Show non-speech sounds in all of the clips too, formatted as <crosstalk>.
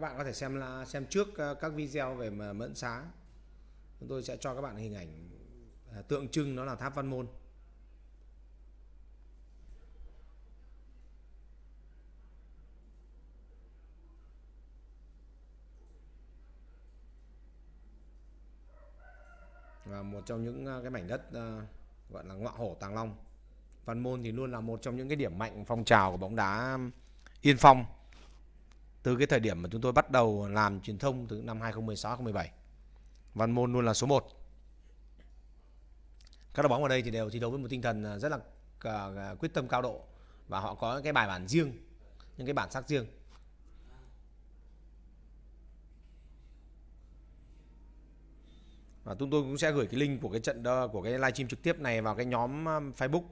các bạn có thể xem là xem trước ờ, các video về mẫn xá chúng tôi sẽ cho các bạn hình ảnh ờ, tượng trưng nó là tháp văn môn và một trong những ờ, cái mảnh đất gọi là ngọa hổ tàng long văn môn thì luôn là một trong những cái điểm mạnh phong trào của bóng đá yên phong từ cái thời điểm mà chúng tôi bắt đầu làm truyền thông từ năm 2016 2017. Văn Môn luôn là số 1. Các đội bóng ở đây thì đều thi đấu với một tinh thần à, rất là à, à, quyết tâm cao độ và họ có cái bài bản riêng, những cái bản sắc riêng. Và chúng tôi cũng sẽ gửi cái link của cái trận đo, của cái livestream trực tiếp này vào cái nhóm Facebook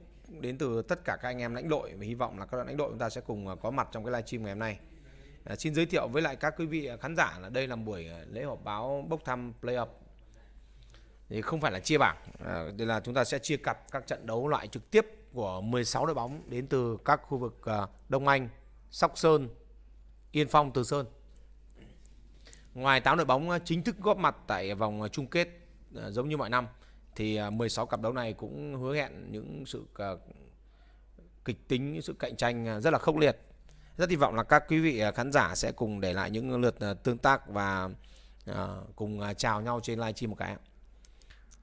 đến từ tất cả các anh em lãnh đội và hy vọng là các lãnh đội chúng ta sẽ cùng có mặt trong cái livestream ngày hôm nay. À, xin giới thiệu với lại các quý vị ờ, khán giả là đây là buổi ờ, lễ họp báo bốc thăm play playoff thì không phải là chia bảng à, đây là chúng ta sẽ chia cặp các trận đấu loại trực tiếp của 16 đội bóng đến từ các khu vực Đông Anh, Sóc Sơn, Yên Phong, Từ Sơn. Ngoài 8 đội bóng chính thức góp mặt tại vòng chung kết giống như mọi năm thì 16 cặp đấu này cũng hứa hẹn những sự kịch tính, những sự cạnh tranh rất là khốc liệt rất hy vọng là các quý vị à, khán giả sẽ cùng để lại những lượt à, tương tác và à, cùng chào nhau trên live stream một cái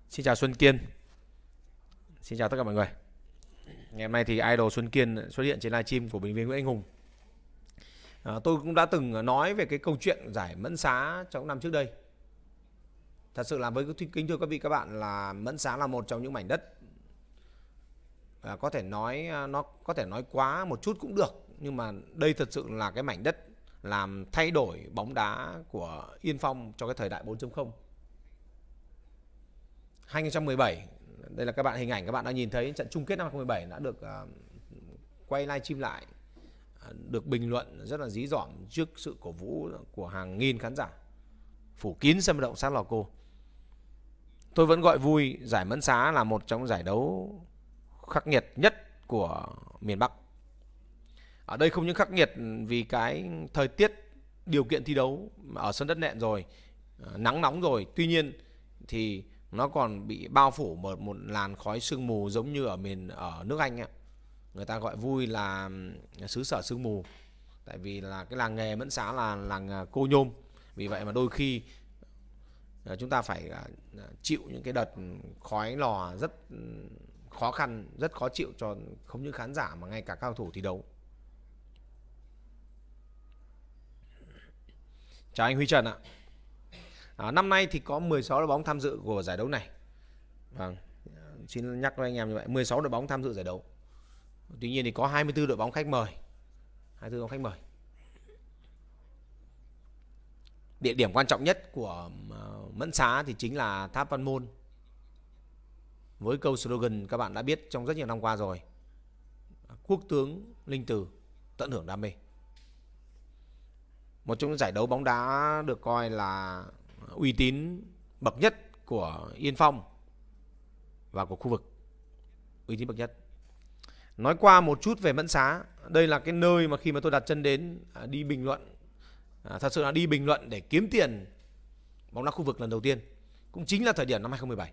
xin chào Xuân Kiên xin chào tất cả mọi người ngày hôm nay thì idol Xuân Kiên xuất hiện trên live stream của bình viên Nguyễn Anh Hùng tôi cũng đã từng nói về cái câu chuyện giải mẫn xá trong năm trước đây thật sự là với kính thưa các vị các bạn là mẫn xá là một trong những mảnh đất à, có thể nói nó có thể nói quá một chút cũng được nhưng mà đây thật sự là cái mảnh đất làm thay đổi bóng đá của Yên Phong cho cái thời đại 4.0. 2017, đây là các bạn hình ảnh các bạn đã nhìn thấy trận chung kết năm 2017 đã được uh, quay livestream lại, à, được bình luận rất là dí dỏm trước sự cổ vũ của hàng nghìn khán giả phủ kín sân vận động sát lò cô. Tôi vẫn gọi vui giải Mẫn Xá là một trong giải đấu khắc nghiệt nhất của miền Bắc ở đây không những khắc nghiệt vì cái thời tiết điều kiện thi đấu ở sân đất nện rồi ờ, nắng nóng rồi tuy nhiên thì nó còn bị bao phủ một một làn khói sương mù giống như ở miền ở nước Anh ấy. người ta gọi vui là xứ sở sương mù tại vì là cái làng nghề mẫn xá là làng ờ, cô nhôm vì vậy mà đôi khi ờ, chúng ta phải chịu những cái đợt khói lò rất khó khăn rất khó chịu cho không những khán giả mà ngay cả cao thủ thi đấu Chào anh Huy Trần ạ. À, năm nay thì có 16 đội bóng tham dự của giải đấu này. Vâng, xin nhắc với anh em như vậy, 16 đội bóng tham dự giải đấu. Tuy nhiên thì có 24 đội bóng khách mời. 24 bóng khách mời. Địa điểm quan trọng nhất của ờ, Mẫn Xá thì chính là Tháp Văn Môn. Với câu slogan các bạn đã biết trong rất nhiều năm qua rồi. Quốc tướng linh từ tận hưởng đam mê một trong những giải đấu bóng đá được coi là uy tín bậc nhất của Yên Phong và của khu vực uy tín bậc nhất. Nói qua một chút về Mẫn Xá, đây là cái nơi mà khi mà tôi đặt chân đến à, đi bình luận, à, thật sự là đi bình luận để kiếm tiền bóng đá khu vực lần đầu tiên, cũng chính là thời điểm năm 2017.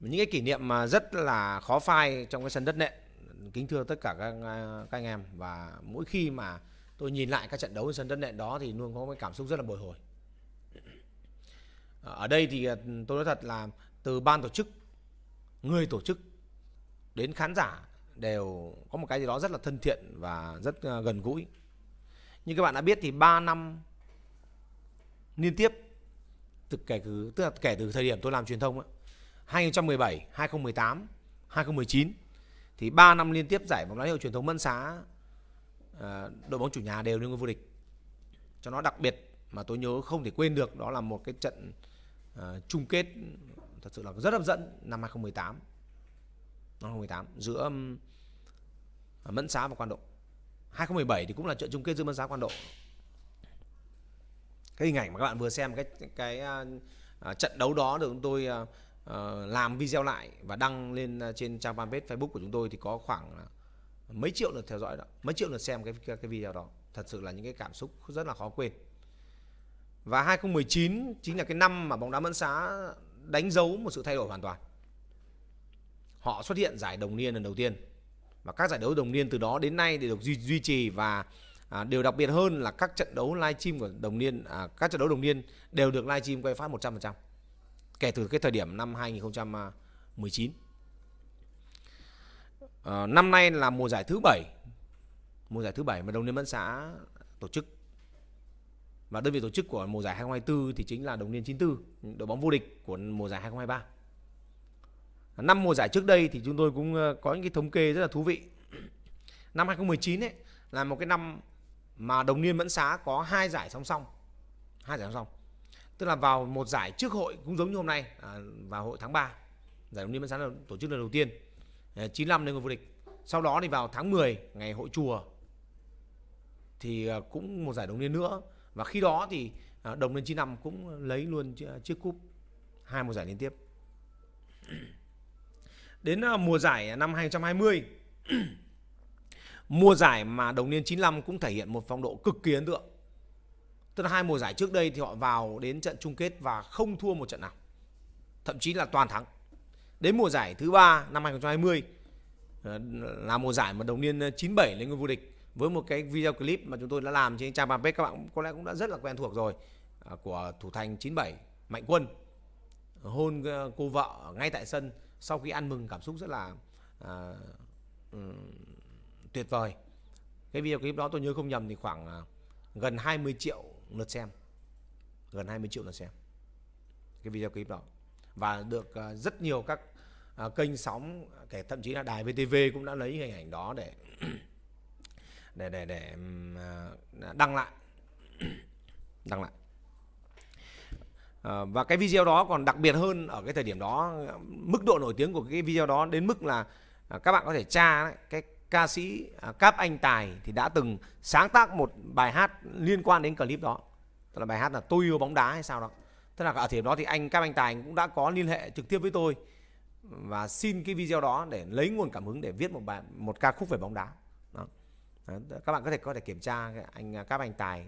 Những cái kỷ niệm mà rất là khó phai trong cái sân đất nện kính thưa tất cả các, các anh em và mỗi khi mà tôi nhìn lại các trận đấu sân đất nện đó thì luôn có cái cảm xúc rất là bồi hồi ở đây thì tôi nói thật là từ ban tổ chức người tổ chức đến khán giả đều có một cái gì đó rất là thân thiện và rất ờ, gần gũi như các bạn đã biết thì 3 năm liên tiếp từ kể từ tức là kể từ thời điểm tôi làm truyền thông ấy, 2017, 2018, 2019 thì 3 năm liên tiếp giải bóng đá hiệu truyền thống Mân Xá ờ, đội bóng chủ nhà đều như ngôi vô địch. Cho nó đặc biệt mà tôi nhớ không thể quên được đó là một cái trận ờ, chung kết thật sự là rất hấp dẫn năm 2018. Năm 2018 giữa um, ờ, Mẫn Xá và Quan Độ. 2017 thì cũng là trận chung kết giữa Mân Xá Quan Độ. Cái hình ảnh mà các bạn vừa xem cái cái trận đấu đó được chúng tôi Ờ, làm video lại và đăng lên ờ, trên trang fanpage Facebook của chúng tôi thì có khoảng mấy triệu lượt theo dõi đó, mấy triệu lượt xem cái cái video đó. Thật sự là những cái cảm xúc rất là khó quên. Và 2019 chính là cái năm mà bóng đá Mẫn Xá đánh dấu một sự thay đổi hoàn toàn. Họ xuất hiện giải đồng niên lần đầu tiên và các giải đấu đồng niên từ đó đến nay để được duy, duy trì và à, điều đặc biệt hơn là các trận đấu live stream của đồng niên à, các trận đấu đồng niên đều được live stream quay phát 100% kể từ cái thời điểm năm 2019 à, ờ, năm nay là mùa giải thứ bảy mùa giải thứ bảy mà đồng liên mẫn xã tổ chức và đơn vị tổ chức của mùa giải 2024 thì chính là đồng liên 94 đội bóng vô địch của mùa giải 2023 năm mùa giải trước đây thì chúng tôi cũng ờ, có những cái thống kê rất là thú vị năm 2019 ấy là một cái năm mà đồng liên mẫn xá có hai giải song song hai giải song song tức là vào một giải trước hội cũng giống như hôm nay à, vào hội tháng 3 giải đồng niên văn sán là tổ chức lần đầu tiên à, ờ, 95 lên ngôi vô địch sau đó thì vào tháng 10 ngày hội chùa thì à, cũng một giải đồng niên nữa và khi đó thì à, đồng niên 95 cũng lấy luôn chiếc cúp hai mùa giải liên tiếp đến à, mùa giải năm 2020 mùa giải mà đồng niên 95 cũng thể hiện một phong độ cực kỳ ấn tượng Tức là hai mùa giải trước đây thì họ vào đến trận chung kết và không thua một trận nào. Thậm chí là toàn thắng. Đến mùa giải thứ ba năm 2020 ờ, là mùa giải mà đồng niên 97 ờ, lên ngôi vô địch với một cái video clip mà chúng tôi đã làm trên trang fanpage các bạn có lẽ cũng đã rất là quen thuộc rồi à, của thủ thành 97 Mạnh Quân hôn ờ, cô vợ ngay tại sân sau khi ăn mừng cảm xúc rất là à, ừ, tuyệt vời cái video clip đó tôi nhớ không nhầm thì khoảng à, gần 20 triệu lượt xem gần 20 triệu lượt xem cái video clip đó và được à, rất nhiều các à, kênh sóng kể thậm chí là đài VTV cũng đã lấy hình ảnh đó để <clears throat> để để để à, đăng lại <clears throat> đăng lại ờ, và cái video đó còn đặc biệt hơn ở cái thời điểm đó mức độ nổi tiếng của cái video đó đến mức là các bạn có thể tra cái ca sĩ à, Cáp Anh Tài thì đã từng sáng tác một bài hát liên quan đến clip đó. Tức là bài hát là Tôi yêu bóng đá hay sao đó. Tức là ở thời điểm đó thì anh Cáp Anh Tài cũng đã có liên hệ trực tiếp với tôi và xin cái video đó để lấy nguồn cảm hứng để viết một bài một ca khúc về bóng đá. Đó. Các bạn có thể có thể kiểm tra anh à, Cáp Anh Tài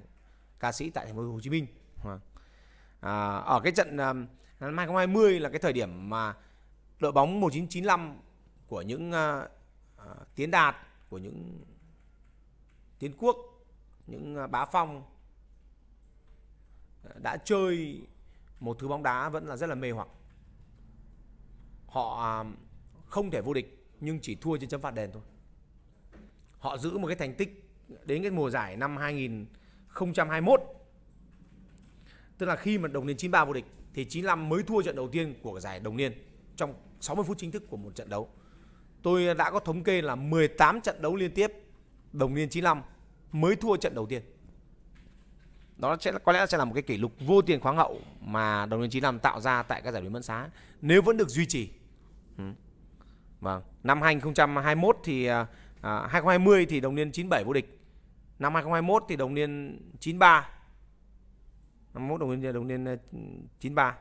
ca sĩ tại thành phố Hồ Chí Minh. À, ở cái trận à, năm 2020 là cái thời điểm mà đội bóng 1995 của những tiến đạt của những tiến quốc những à, bá phong à, đã chơi một thứ bóng đá vẫn là rất là mê hoặc họ à, không thể vô địch nhưng chỉ thua trên chấm phạt đền thôi họ giữ một cái thành tích đến cái mùa giải năm 2021 tức là khi mà đồng niên 93 vô địch thì 95 mới thua trận đầu tiên của giải đồng niên trong 60 phút chính thức của một trận đấu Tôi đã có thống kê là 18 trận đấu liên tiếp Đồng Liên 95 mới thua trận đầu tiên. Đó sẽ có lẽ sẽ là một cái kỷ lục vô tiền khoáng hậu mà Đồng Liên 95 tạo ra tại các giải đấu Mẫn Xá nếu vẫn được duy trì. Ừ. Vâng, năm 2021 thì à, 2020 à, thì Đồng Liên 97 vô địch. Năm 2021 thì Đồng Liên 93. Năm 21 Đồng niên Đồng Liên 93. À,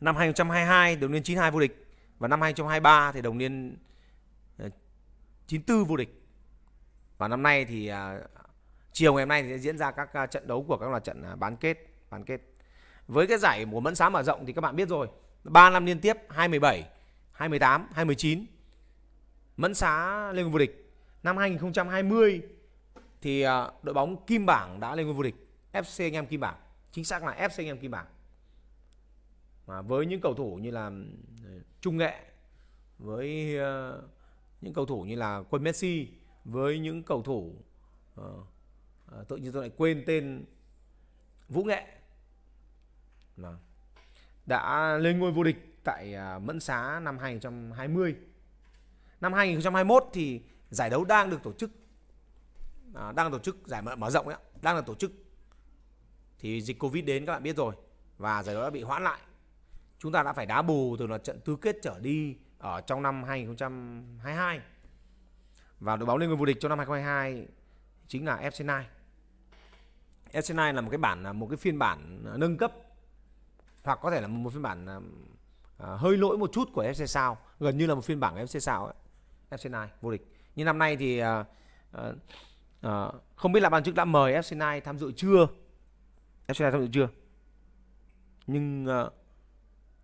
năm 2022 Đồng Liên 92 vô địch và năm 2023 thì đồng niên 94 ờ, vô địch và năm nay thì à, chiều ngày hôm nay thì sẽ diễn ra các à, trận đấu của các loạt trận à, bán kết bán kết với cái giải mùa mẫn xám mở rộng thì các bạn biết rồi 3 năm liên tiếp 2017 2018 2019 mẫn xá lên ngôi vô địch năm 2020 thì đội bóng Kim Bảng đã lên ngôi vô địch FC anh em Kim Bảng chính xác là FC anh em Kim Bảng mà với những cầu thủ như là ừ, trung nghệ với ờ, những cầu thủ như là quân messi với những cầu thủ uh, tự nhiên tôi lại quên tên vũ nghệ mà đã lên ngôi vô địch tại à, mẫn xá năm 2020 năm 2021 thì giải đấu đang được tổ chức à, đang tổ chức giải mở rộng ấy, đang được tổ chức thì dịch covid đến các bạn biết rồi và giải đấu đã bị hoãn lại chúng ta đã phải đá bù từ là trận tứ kết trở đi ở trong năm 2022 và đội bóng lên ngôi vô địch trong năm 2022 chính là FC9. FC9 là một cái bản một cái phiên bản nâng cấp hoặc có thể là một phiên bản à, hơi lỗi một chút của FC Sao, gần như là một phiên bản của FC Sao FC9 vô địch. Nhưng năm nay thì à, à, à, không biết là ban chức đã mời FC9 tham dự chưa? FC9 tham dự chưa? Nhưng à,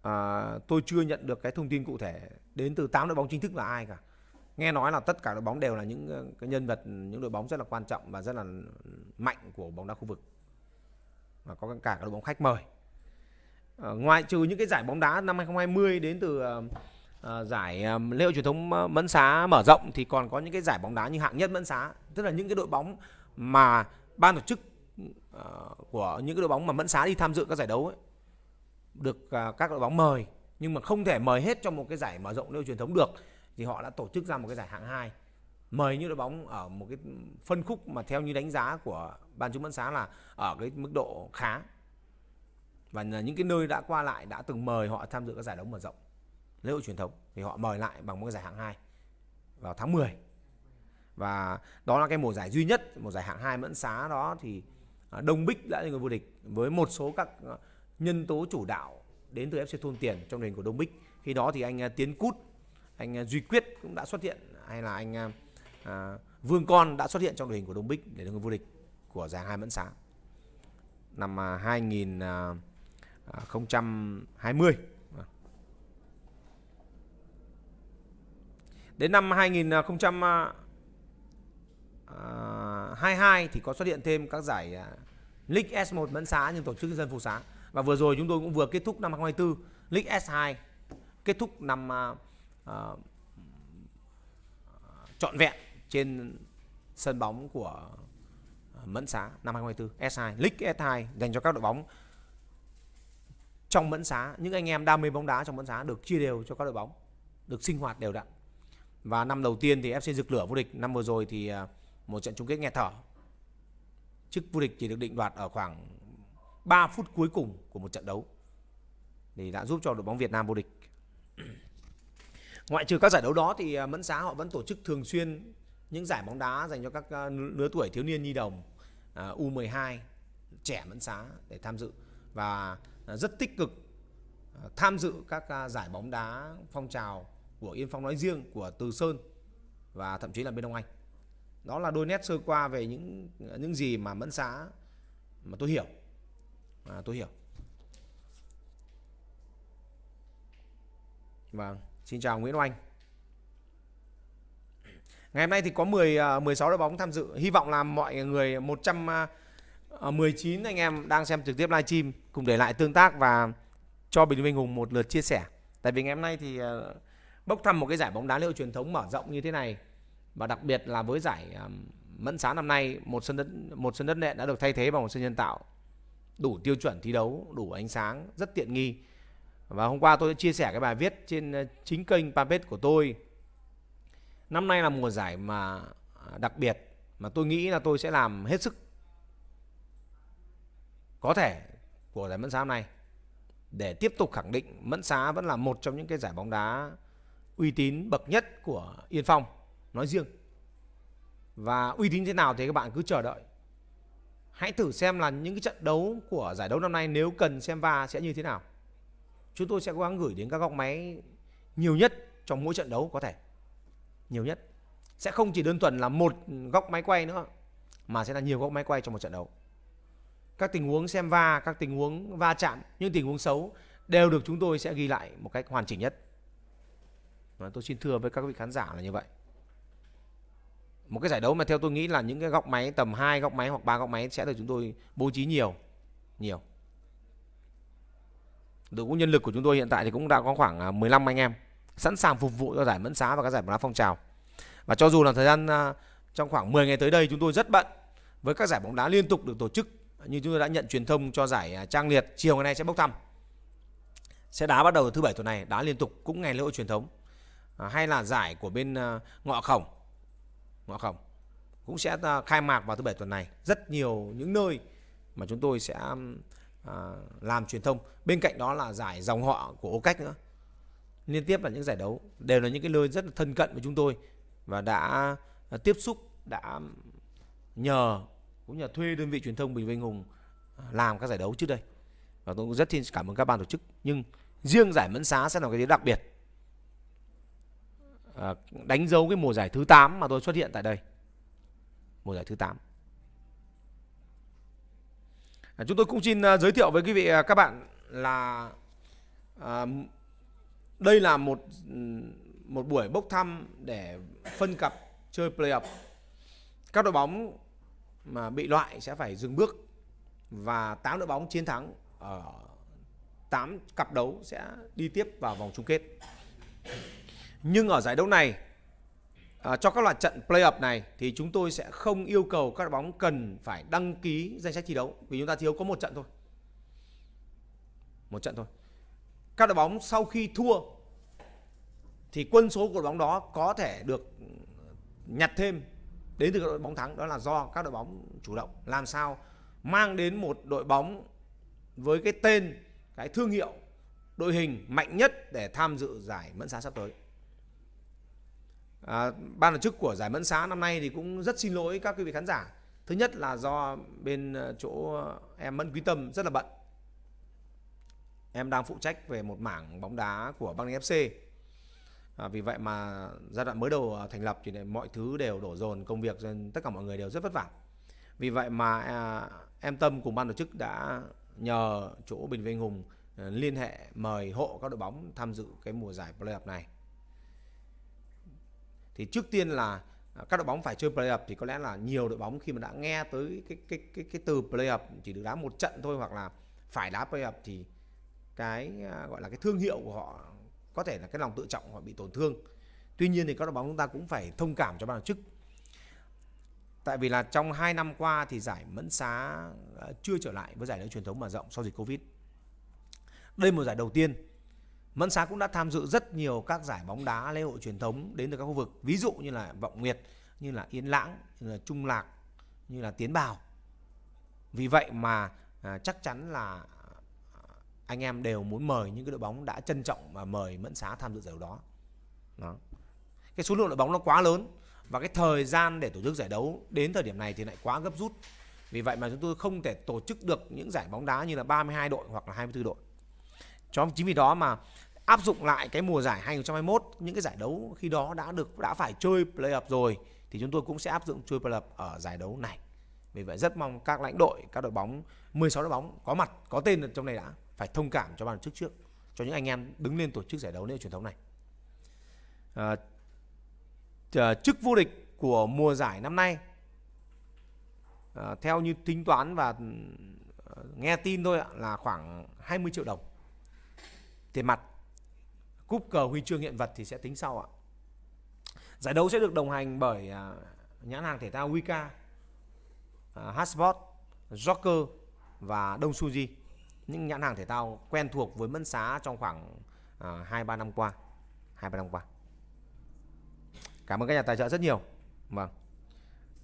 à, tôi chưa nhận được cái thông tin cụ thể đến từ 8 đội bóng chính thức là ai cả nghe nói là tất cả đội bóng đều là những ờ, cái nhân vật những đội bóng rất là quan trọng và rất là mạnh của bóng đá khu vực và có cả các đội bóng khách mời à, ngoại trừ những cái giải bóng đá năm 2020 đến từ à, giải à, lễ hội truyền thống mẫn xá mở rộng thì còn có những cái giải bóng đá như hạng nhất mẫn xá tức là những cái đội bóng mà ban tổ chức à, của những cái đội bóng mà mẫn xá đi tham dự các giải đấu ấy, được à, các đội bóng mời nhưng mà không thể mời hết cho một cái giải mở rộng nêu truyền thống được thì họ đã tổ chức ra một cái giải hạng 2 mời những đội bóng ở một cái phân khúc mà theo như đánh giá của ban chứng vấn sáng là ở cái mức độ khá và những cái nơi đã qua lại đã từng mời họ tham dự các giải đấu mở rộng lễ hội truyền thống thì họ mời lại bằng một cái giải hạng 2 vào tháng 10 và đó là cái mùa giải duy nhất một giải hạng 2 mẫn xá đó thì à, Đông Bích đã là người vô địch với một số các à, nhân tố chủ đạo đến từ FC Thôn Tiền trong nền của Đông Bích. Khi đó thì anh à, Tiến Cút, anh à, Duy Quyết cũng đã xuất hiện hay là anh à, à Vương Con đã xuất hiện trong đội hình của Đông Bích để được vô địch của giải hai mẫn Xã. năm 2020. Đến năm 2022 thì có xuất hiện thêm các giải League S1 Mẫn Xã nhưng tổ chức dân Phú Xá. Và vừa rồi chúng tôi cũng vừa kết thúc năm 2024 League S2 kết thúc năm uh, uh, trọn vẹn trên sân bóng của à, Mẫn Xá năm 2024 S2 League S2 dành cho các đội bóng trong Mẫn Xá những anh em đam mê bóng đá trong Mẫn Xá được chia đều cho các đội bóng được sinh hoạt đều đặn và năm đầu tiên thì FC Dược Lửa vô địch năm vừa rồi thì một trận chung kết nghe thở chức vô địch chỉ được định đoạt ở khoảng 3 phút cuối cùng của một trận đấu thì đã giúp cho đội bóng Việt Nam vô địch. Ngoại trừ các giải đấu đó thì à, Mẫn Xá họ vẫn tổ chức thường xuyên những giải bóng đá dành cho các à, lứa tuổi thiếu niên nhi đồng à, U12 trẻ Mẫn Xá để tham dự và rất tích cực tham dự các giải bóng đá phong trào của Yên Phong nói riêng của Từ Sơn và thậm chí là bên Đông Anh. Đó là đôi nét sơ qua về những những gì mà Mẫn Xá mà tôi hiểu à, tôi hiểu vâng xin chào Nguyễn Oanh ngày hôm nay thì có 10 16 à, đội bóng tham dự hy vọng là mọi người 119 à, à, anh em đang xem trực tiếp livestream cùng để lại tương tác và cho Bình Minh Hùng một lượt chia sẻ tại vì ngày hôm nay thì bốc thăm một cái giải bóng đá liệu truyền thống mở rộng như thế này và đặc biệt là với giải Mẫn sáng năm nay một sân đất một sân đất nện đã được thay thế bằng một sân nhân tạo đủ tiêu chuẩn thi đấu, đủ ánh sáng, rất tiện nghi. Và hôm qua tôi đã chia sẻ cái bài viết trên ờ, chính kênh Papet của tôi. Năm nay là mùa giải mà à, đặc biệt mà tôi nghĩ là tôi sẽ làm hết sức có thể của giải Mẫn Xá hôm nay để tiếp tục khẳng định Mẫn Xá vẫn là một trong những cái giải bóng đá uy tín bậc nhất của Yên Phong nói riêng. Và uy tín thế nào thì các bạn cứ chờ đợi hãy thử xem là những cái trận đấu của giải đấu năm nay nếu cần xem va sẽ như thế nào chúng tôi sẽ cố gắng gửi đến các góc máy nhiều nhất trong mỗi trận đấu có thể nhiều nhất sẽ không chỉ đơn thuần là một góc máy quay nữa mà sẽ là nhiều góc máy quay trong một trận đấu các tình huống xem va các tình huống va chạm những tình huống xấu đều được chúng tôi sẽ ghi lại một cách hoàn chỉnh nhất vâng, tôi xin thưa với các vị khán giả là như vậy một cái giải đấu mà theo tôi nghĩ là những cái góc máy tầm hai góc máy hoặc ba góc máy sẽ được chúng tôi bố trí nhiều nhiều đội ngũ nhân lực của chúng tôi hiện tại thì cũng đã có khoảng 15 à, anh em sẵn sàng phục vụ cho giải mẫn xá và các giải bóng đá phong trào và cho dù là thời gian à, trong khoảng 10 ngày tới đây chúng tôi rất bận với các giải bóng đá liên tục được tổ chức như chúng tôi đã nhận truyền thông cho giải à, trang liệt chiều ngày nay sẽ bốc thăm sẽ đá bắt đầu thứ bảy tuần này đá liên tục cũng ngày lễ hội truyền thống hay là giải của bên ngọ khổng ngõ khổng cũng sẽ à, khai mạc vào thứ bảy tuần này rất nhiều những nơi mà chúng tôi sẽ à, làm truyền thông bên cạnh đó là giải dòng họ của ô cách nữa liên tiếp là những giải đấu đều là những cái nơi rất là thân cận với chúng tôi và đã à, tiếp xúc đã nhờ cũng nhờ thuê đơn vị truyền thông Bình Vinh Hùng làm các giải đấu trước đây và tôi cũng rất xin cảm ơn các ban tổ chức nhưng riêng giải mẫn xá sẽ là cái điều đặc biệt Ờ, đánh dấu cái mùa giải thứ 8 mà tôi xuất hiện tại đây. Mùa giải thứ 8. À, chúng tôi cũng xin ờ, giới thiệu với quý vị ờ, các bạn là à, đây là một một buổi bốc thăm để phân cặp chơi playoff. Các đội bóng mà bị loại sẽ phải dừng bước và 8 đội bóng chiến thắng ở 8 cặp đấu sẽ đi tiếp vào vòng chung kết. Nhưng ở giải đấu này à, cho các loạt trận play-up này thì chúng tôi sẽ không yêu cầu các đội bóng cần phải đăng ký danh sách thi đấu vì chúng ta thiếu có một trận thôi. Một trận thôi. Các đội bóng sau khi thua thì quân số của đội bóng đó có thể được nhặt thêm đến từ các đội bóng thắng đó là do các đội bóng chủ động làm sao mang đến một đội bóng với cái tên cái thương hiệu đội hình mạnh nhất để tham dự giải mẫn xá sắp tới à, ban tổ chức của giải mẫn xá năm nay thì cũng rất xin lỗi các quý vị khán giả thứ nhất là do bên ờ, chỗ em mẫn quý tâm rất là bận em đang phụ trách về một mảng bóng đá của băng fc à, vì vậy mà giai đoạn mới đầu ờ, thành lập thì mọi thứ đều đổ dồn công việc nên tất cả mọi người đều rất vất vả vì vậy mà à, em tâm cùng ban tổ chức đã nhờ chỗ bình vinh hùng ờ, liên hệ mời hộ các đội bóng tham dự cái mùa giải playoff này thì trước tiên là à, các đội bóng phải chơi play-up thì có lẽ là nhiều đội bóng khi mà đã nghe tới cái cái cái cái từ play-up chỉ được đá một trận thôi hoặc là phải đá play-up thì cái à, gọi là cái thương hiệu của họ có thể là cái lòng tự trọng họ bị tổn thương. Tuy nhiên thì các đội bóng chúng ta cũng phải thông cảm cho ban tổ chức. Tại vì là trong 2 năm qua thì giải Mẫn Xá à, chưa trở lại với giải đấu truyền thống mở rộng sau dịch Covid. Đây là một giải đầu tiên Mẫn Sáng cũng đã tham dự rất nhiều các giải bóng đá lễ hội truyền thống đến từ các khu vực ví dụ như là Vọng Nguyệt, như là Yên Lãng, như là Trung Lạc, như là Tiến Bào. Vì vậy mà à, chắc chắn là à, anh em đều muốn mời những cái đội bóng đã trân trọng và mời Mẫn Sá tham dự giải đấu đó. đó. Cái số lượng đội bóng nó quá lớn và cái thời gian để tổ chức giải đấu đến thời điểm này thì lại quá gấp rút. Vì vậy mà chúng tôi không thể tổ chức được những giải bóng đá như là 32 đội hoặc là 24 đội cho chính vì đó mà áp dụng lại cái mùa giải 2021 những cái giải đấu khi đó đã được đã phải chơi play up rồi thì chúng tôi cũng sẽ áp dụng chơi play up ở giải đấu này vì vậy rất mong các lãnh đội các đội bóng 16 đội bóng có mặt có tên trong này đã phải thông cảm cho ban tổ chức trước cho những anh em đứng lên tổ chức giải đấu lễ truyền thống này à, chức vô địch của mùa giải năm nay à, theo như tính toán và ừ, nghe tin thôi là khoảng 20 triệu đồng tiền mặt cúp cờ huy chương hiện vật thì sẽ tính sau ạ giải đấu sẽ được đồng hành bởi à, nhãn hàng thể thao Wika à, Joker và Đông Suji những nhãn hàng thể thao quen thuộc với Mẫn Xá trong khoảng à, hai ba năm qua hai ba năm qua cảm ơn các nhà tài trợ rất nhiều vâng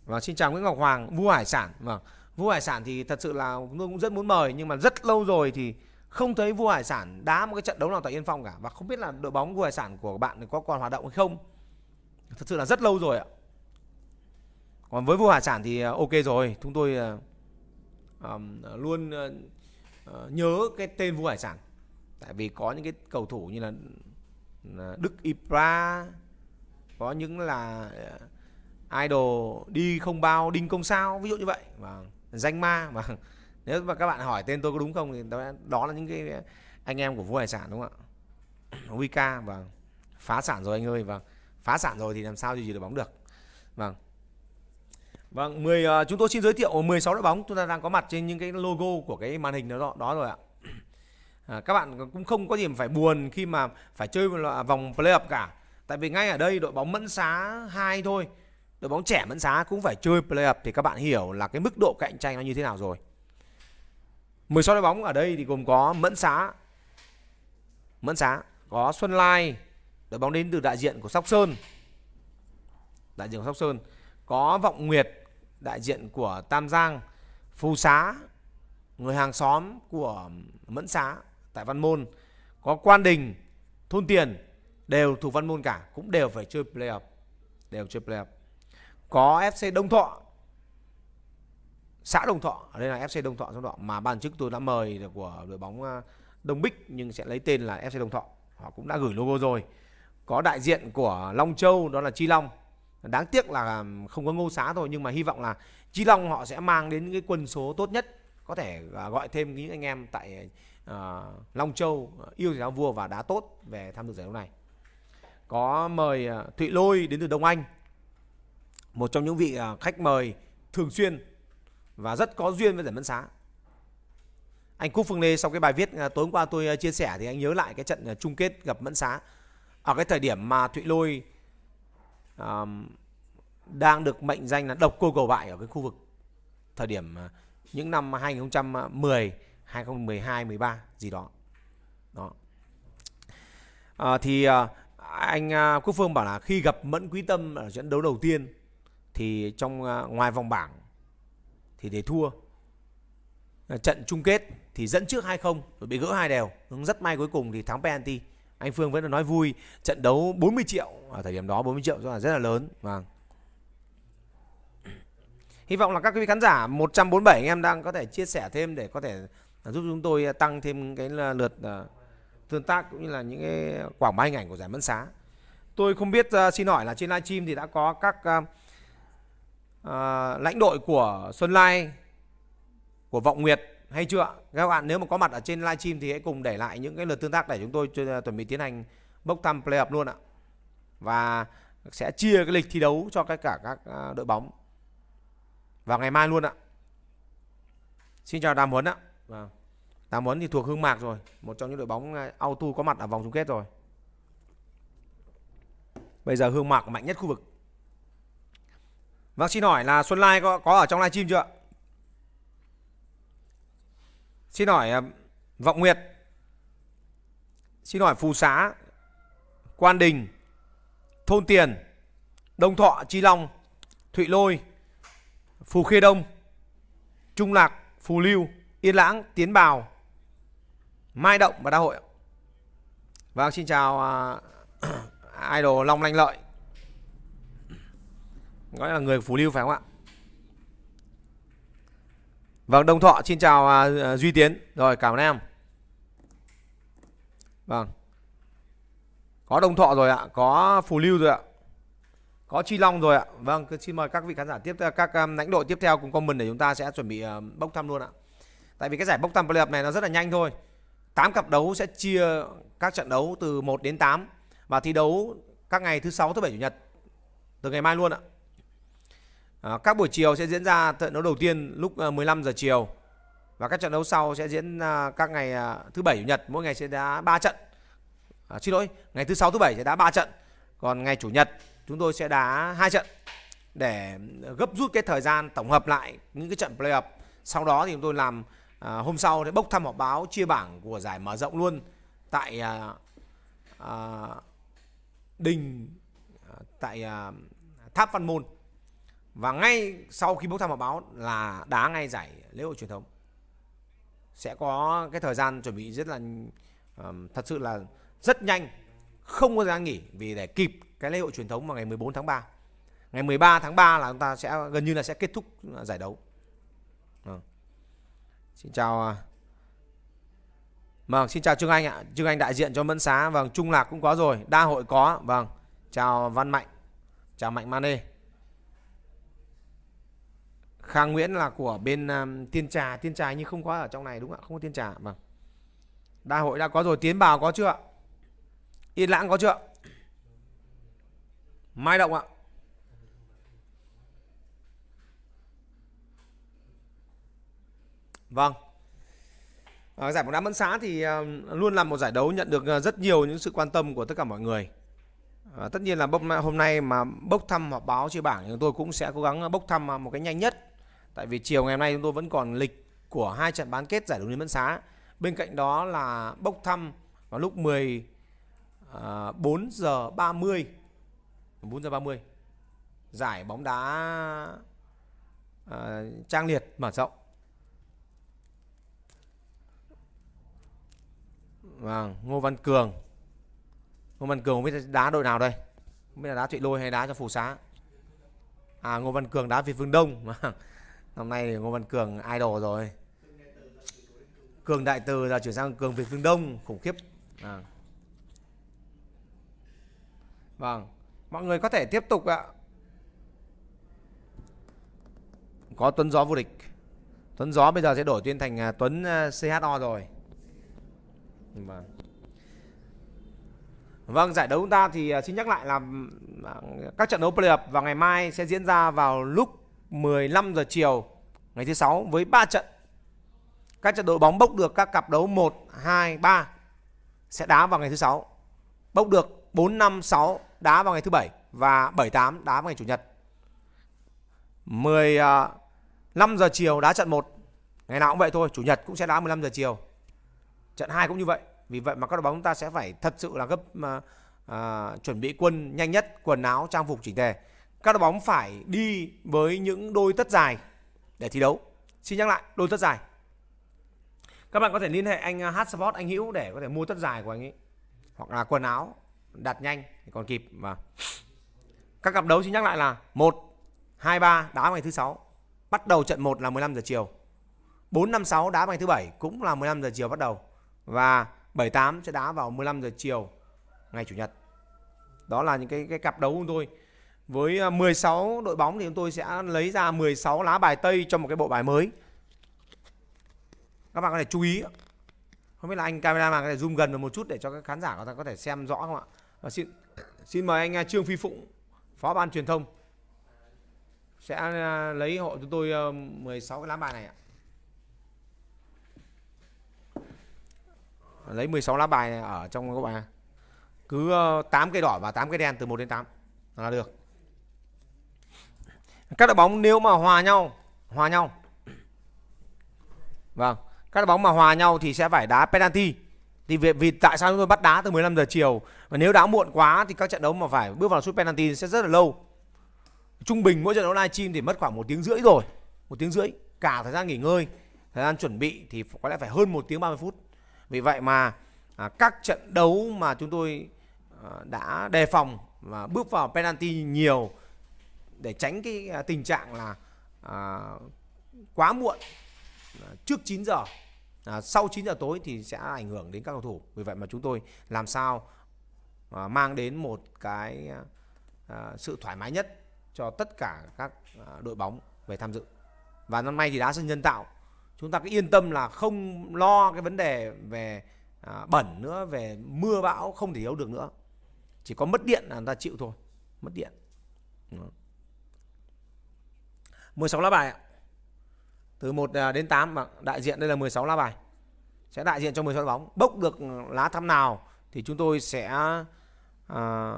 và vâng, xin chào Nguyễn Ngọc Hoàng vua hải sản vâng vua hải sản thì thật sự là tôi cũng rất muốn mời nhưng mà rất lâu rồi thì không thấy vua hải sản đá một cái trận đấu nào tại yên phong cả và không biết là đội bóng vua hải sản của bạn có còn hoạt động hay không thật sự là rất lâu rồi ạ còn với vua hải sản thì ờ, ok rồi chúng tôi um, luôn uh, nhớ cái tên vua hải sản tại vì có những cái cầu thủ như là đức ipra có những là idol đi không bao đinh công sao ví dụ như vậy và danh ma và nếu mà các bạn hỏi tên tôi có đúng không thì đó, là những cái anh em của vua hải sản đúng không ạ vk và vâng. phá sản rồi anh ơi và vâng. phá sản rồi thì làm sao gì trì đội bóng được vâng vâng mười uh, chúng tôi xin giới thiệu 16 đội bóng chúng ta đang có mặt trên những cái logo của cái màn hình đó đó rồi ạ à, các bạn cũng không có gì mà phải buồn khi mà phải chơi à, vòng playoff cả tại vì ngay ở đây đội bóng mẫn xá hai thôi đội bóng trẻ mẫn xá cũng phải chơi playoff thì các bạn hiểu là cái mức độ cạnh tranh nó như thế nào rồi 16 đội bóng ở đây thì gồm có Mẫn Xá. Mẫn Xá có Xuân Lai, đội bóng đến từ đại diện của Sóc Sơn. Đại diện của Sóc Sơn có Vọng Nguyệt, đại diện của Tam Giang, Phú Xá, người hàng xóm của Mẫn Xá tại Văn Môn, có Quan Đình, Thôn Tiền đều thuộc Văn Môn cả, cũng đều phải chơi playoff, đều chơi playoff. Có FC Đông Thọ xã Đông Thọ đây là FC Đông Thọ trong Thọ mà ban chức tôi đã mời của đội bóng à, Đông Bích nhưng sẽ lấy tên là FC Đông Thọ họ cũng đã gửi logo rồi có đại diện của Long Châu đó là Chi Long đáng tiếc là à, không có ngô xá thôi nhưng mà hy vọng là Chi Long họ sẽ mang đến những cái quân số tốt nhất có thể à, gọi thêm những anh em tại uh, Long Châu yêu giáo vua và đá tốt về tham dự giải đấu này có mời Thụy Lôi đến từ Đông Anh một trong những vị khách mời thường xuyên và rất có duyên với giải bắn xá anh Cúc Phương Lê sau cái bài viết à, tối hôm qua tôi à, chia sẻ thì anh nhớ lại cái trận à, chung kết gặp Mẫn Xá ở cái thời điểm mà Thụy Lôi um, đang được mệnh danh là độc cô cầu bại ở cái khu vực thời điểm những năm 2010, 2012, 13 gì đó. Đó. Ờ, à, thì anh à, Quốc Phương bảo là khi gặp Mẫn Quý Tâm ở trận đấu đầu tiên thì trong ngoài vòng bảng thì để thua ờ, trận chung kết thì dẫn trước 2-0 rồi bị gỡ hai đều nhưng rất may cuối cùng thì thắng penalty anh Phương vẫn là nói vui trận đấu 40 triệu ở thời điểm đó 40 triệu rất là rất là lớn vâng hy vọng là các quý khán giả 147 anh em đang có thể chia sẻ thêm để có thể à, giúp chúng tôi à, tăng thêm cái lượt à, tương tác cũng như là những cái quảng bá hình ảnh của giải mẫn xá tôi không biết xin hỏi là trên livestream thì đã có các à, lãnh đội của Xuân Lai của Vọng Nguyệt hay chưa Các bạn nếu mà có mặt ở trên livestream thì hãy cùng để lại những cái lượt tương tác để chúng tôi à, chuẩn bị tiến hành bốc thăm play up luôn ạ. Và sẽ chia cái lịch thi đấu cho tất cả các à, đội bóng vào ngày mai luôn ạ. Xin chào Đàm Huấn ạ. Vâng. Đàm Huấn thì thuộc Hương Mạc rồi, một trong những đội bóng à, auto có mặt ở vòng chung kết rồi. Bây giờ Hương Mạc mạnh nhất khu vực Vâng xin hỏi là Xuân Lai có, có ở trong livestream chưa Xin hỏi ờ, Vọng Nguyệt Xin hỏi Phù Xá Quan Đình Thôn Tiền Đông Thọ Chi Long Thụy Lôi Phù Khê Đông Trung Lạc Phù Lưu Yên Lãng Tiến Bào Mai Động và Đa Hội Vâng xin chào uh, <clears throat> Idol Long Lanh Lợi Gọi là người Phú Lưu phải không ạ? Vâng, Đồng Thọ xin chào à, à, Duy Tiến. Rồi, cảm ơn em. Vâng. Có Đồng Thọ rồi ạ, có Phú Lưu rồi ạ. Có Chi Long rồi ạ. Vâng, cứ xin mời các vị khán giả tiếp à, các um, lãnh đội tiếp theo cùng comment để chúng ta sẽ chuẩn bị uh, bốc thăm luôn ạ. Tại vì cái giải bốc thăm playoff này nó rất là nhanh thôi. 8 cặp đấu sẽ chia các trận đấu từ 1 đến 8 và thi đấu các ngày thứ sáu thứ bảy chủ nhật từ ngày mai luôn ạ. À, các buổi chiều sẽ diễn ra trận đấu đầu tiên lúc 15 ờ, giờ chiều và các trận đấu sau sẽ diễn ờ, các ngày thứ bảy chủ nhật mỗi ngày sẽ đá 3 trận. À, xin lỗi, ngày thứ sáu thứ bảy sẽ đá 3 trận, còn ngày chủ nhật chúng tôi sẽ đá hai trận để gấp rút cái thời gian tổng hợp lại những cái trận playoff. Sau đó thì chúng tôi làm à, hôm sau để bốc thăm họp báo chia bảng của giải mở rộng luôn tại à, à, đình tại à, Tháp Văn Môn và ngay sau khi bốc thăm họp báo là đá ngay giải lễ hội truyền thống sẽ có cái thời gian chuẩn bị rất là um, thật sự là rất nhanh không có thời gian nghỉ vì để kịp cái lễ hội truyền thống vào ngày 14 tháng 3 ngày 13 tháng 3 là chúng ta sẽ gần như là sẽ kết thúc à, giải đấu à. xin chào à. vâng xin chào Trương Anh ạ Trương Anh đại diện cho Mẫn Xá vâng Trung Lạc cũng có rồi đa hội có vâng chào Văn Mạnh chào Mạnh Mane Khang Nguyễn là của bên um, Tiên Trà Tiên Trà như không có ở trong này đúng không ạ Không có Tiên Trà mà. Vâng. Đại hội đã có rồi Tiến Bào có chưa Yên Lãng có chưa Mai Động ạ Vâng à, Giải bóng đá Mẫn Xá thì à, luôn là một giải đấu nhận được uh, rất nhiều những sự quan tâm của tất cả mọi người à, Tất nhiên là bốc hôm nay mà bốc thăm họp báo chia bảng thì tôi cũng sẽ cố gắng uh, bốc thăm uh, một cái nhanh nhất tại vì chiều ngày hôm nay chúng tôi vẫn còn lịch của hai trận bán kết giải đấu liên mẫn xá bên cạnh đó là bốc thăm vào lúc 10 à, 4 giờ 30 4 giờ 30 giải bóng đá à, trang liệt mở rộng Vâng, Ngô Văn Cường Ngô Văn Cường không biết đá đội nào đây Không biết là đá Thụy Lôi hay đá cho Phù Xá À Ngô Văn Cường đá Việt phương Đông <laughs> vâng. Năm nay thì Ngô Văn Cường idol rồi. Cường Đại Từ giờ chuyển sang Cường Việt Phương Đông, khủng khiếp. À. Vâng, mọi người có thể tiếp tục ạ. Có Tuấn Gió vô địch. Tuấn Gió bây giờ sẽ đổi tuyên thành à, Tuấn à, CHO rồi. Vâng. Vâng, giải đấu chúng ta thì à, xin nhắc lại là các trận đấu playoff vào ngày mai sẽ diễn ra vào lúc 15 giờ chiều ngày thứ sáu với 3 trận. Các trận đội bóng bốc được các cặp đấu 1, 2, 3 sẽ đá vào ngày thứ sáu. Bốc được 4, 5, 6 đá vào ngày thứ bảy và 7, 8 đá vào ngày chủ nhật. 15 à, giờ chiều đá trận 1. Ngày nào cũng vậy thôi, chủ nhật cũng sẽ đá 15 giờ chiều. Trận 2 cũng như vậy. Vì vậy mà các đội bóng chúng ta sẽ phải thật sự là gấp uh, uh, chuẩn bị quân nhanh nhất, quần áo, trang phục chỉnh tề các đội bóng phải đi với những đôi tất dài để thi đấu. Xin nhắc lại, đôi tất dài. Các bạn có thể liên hệ anh à, H Sport anh Hữu để có thể mua tất dài của anh ấy hoặc là quần áo đặt nhanh thì còn kịp mà. Các cặp đấu xin nhắc lại là 1 2 3 đá ngày thứ sáu. Bắt đầu trận 1 là 15 giờ chiều. 4 5 6 đá ngày thứ bảy cũng là 15 giờ chiều bắt đầu và 7 8 sẽ đá vào 15 giờ chiều ngày chủ nhật. Đó là những cái cái cặp đấu của tôi với 16 à, đội bóng thì chúng tôi sẽ lấy ra 16 lá bài tây cho một cái bộ bài mới. Các bạn có thể chú ý. Không biết là anh camera mà có thể zoom gần vào một chút để cho các khán giả của ta có thể xem rõ không ạ? Và xin xin mời anh à, Trương Phi Phụng, Phó ban truyền thông sẽ à, lấy hộ chúng tôi 16 ờ, cái lá bài này ạ. Lấy 16 lá bài này ở trong các bạn. Cứ 8 ờ, cây đỏ và 8 cây đen từ 1 đến 8 là được các đội bóng nếu mà hòa nhau hòa nhau vâng các đội bóng mà hòa nhau thì sẽ phải đá penalty thì vì, vì tại sao chúng tôi bắt đá từ 15 giờ chiều và nếu đá muộn quá thì các trận đấu mà phải bước vào sút penalty sẽ rất là lâu trung bình mỗi trận đấu live stream thì mất khoảng một tiếng rưỡi rồi một tiếng rưỡi cả thời gian nghỉ ngơi thời gian chuẩn bị thì có lẽ phải hơn một tiếng 30 phút vì vậy mà à, các trận đấu mà chúng tôi à, đã đề phòng và bước vào penalty nhiều để tránh cái à, tình trạng là à, quá muộn à, trước 9 giờ à, sau 9 giờ tối thì sẽ ảnh hưởng đến các cầu thủ vì vậy mà chúng tôi làm sao à, mang đến một cái à, sự thoải mái nhất cho tất cả các à, đội bóng về tham dự và năm nay thì đá sân nhân tạo chúng ta cứ yên tâm là không lo cái vấn đề về à, bẩn nữa về mưa bão không thể thiếu được nữa chỉ có mất điện là người ta chịu thôi mất điện Đúng. 16 lá bài ạ. Từ 1 à, đến 8 mà vâng, đại diện đây là 16 lá bài. Sẽ đại diện cho 16 lá bóng. Bốc được lá thăm nào thì chúng tôi sẽ à,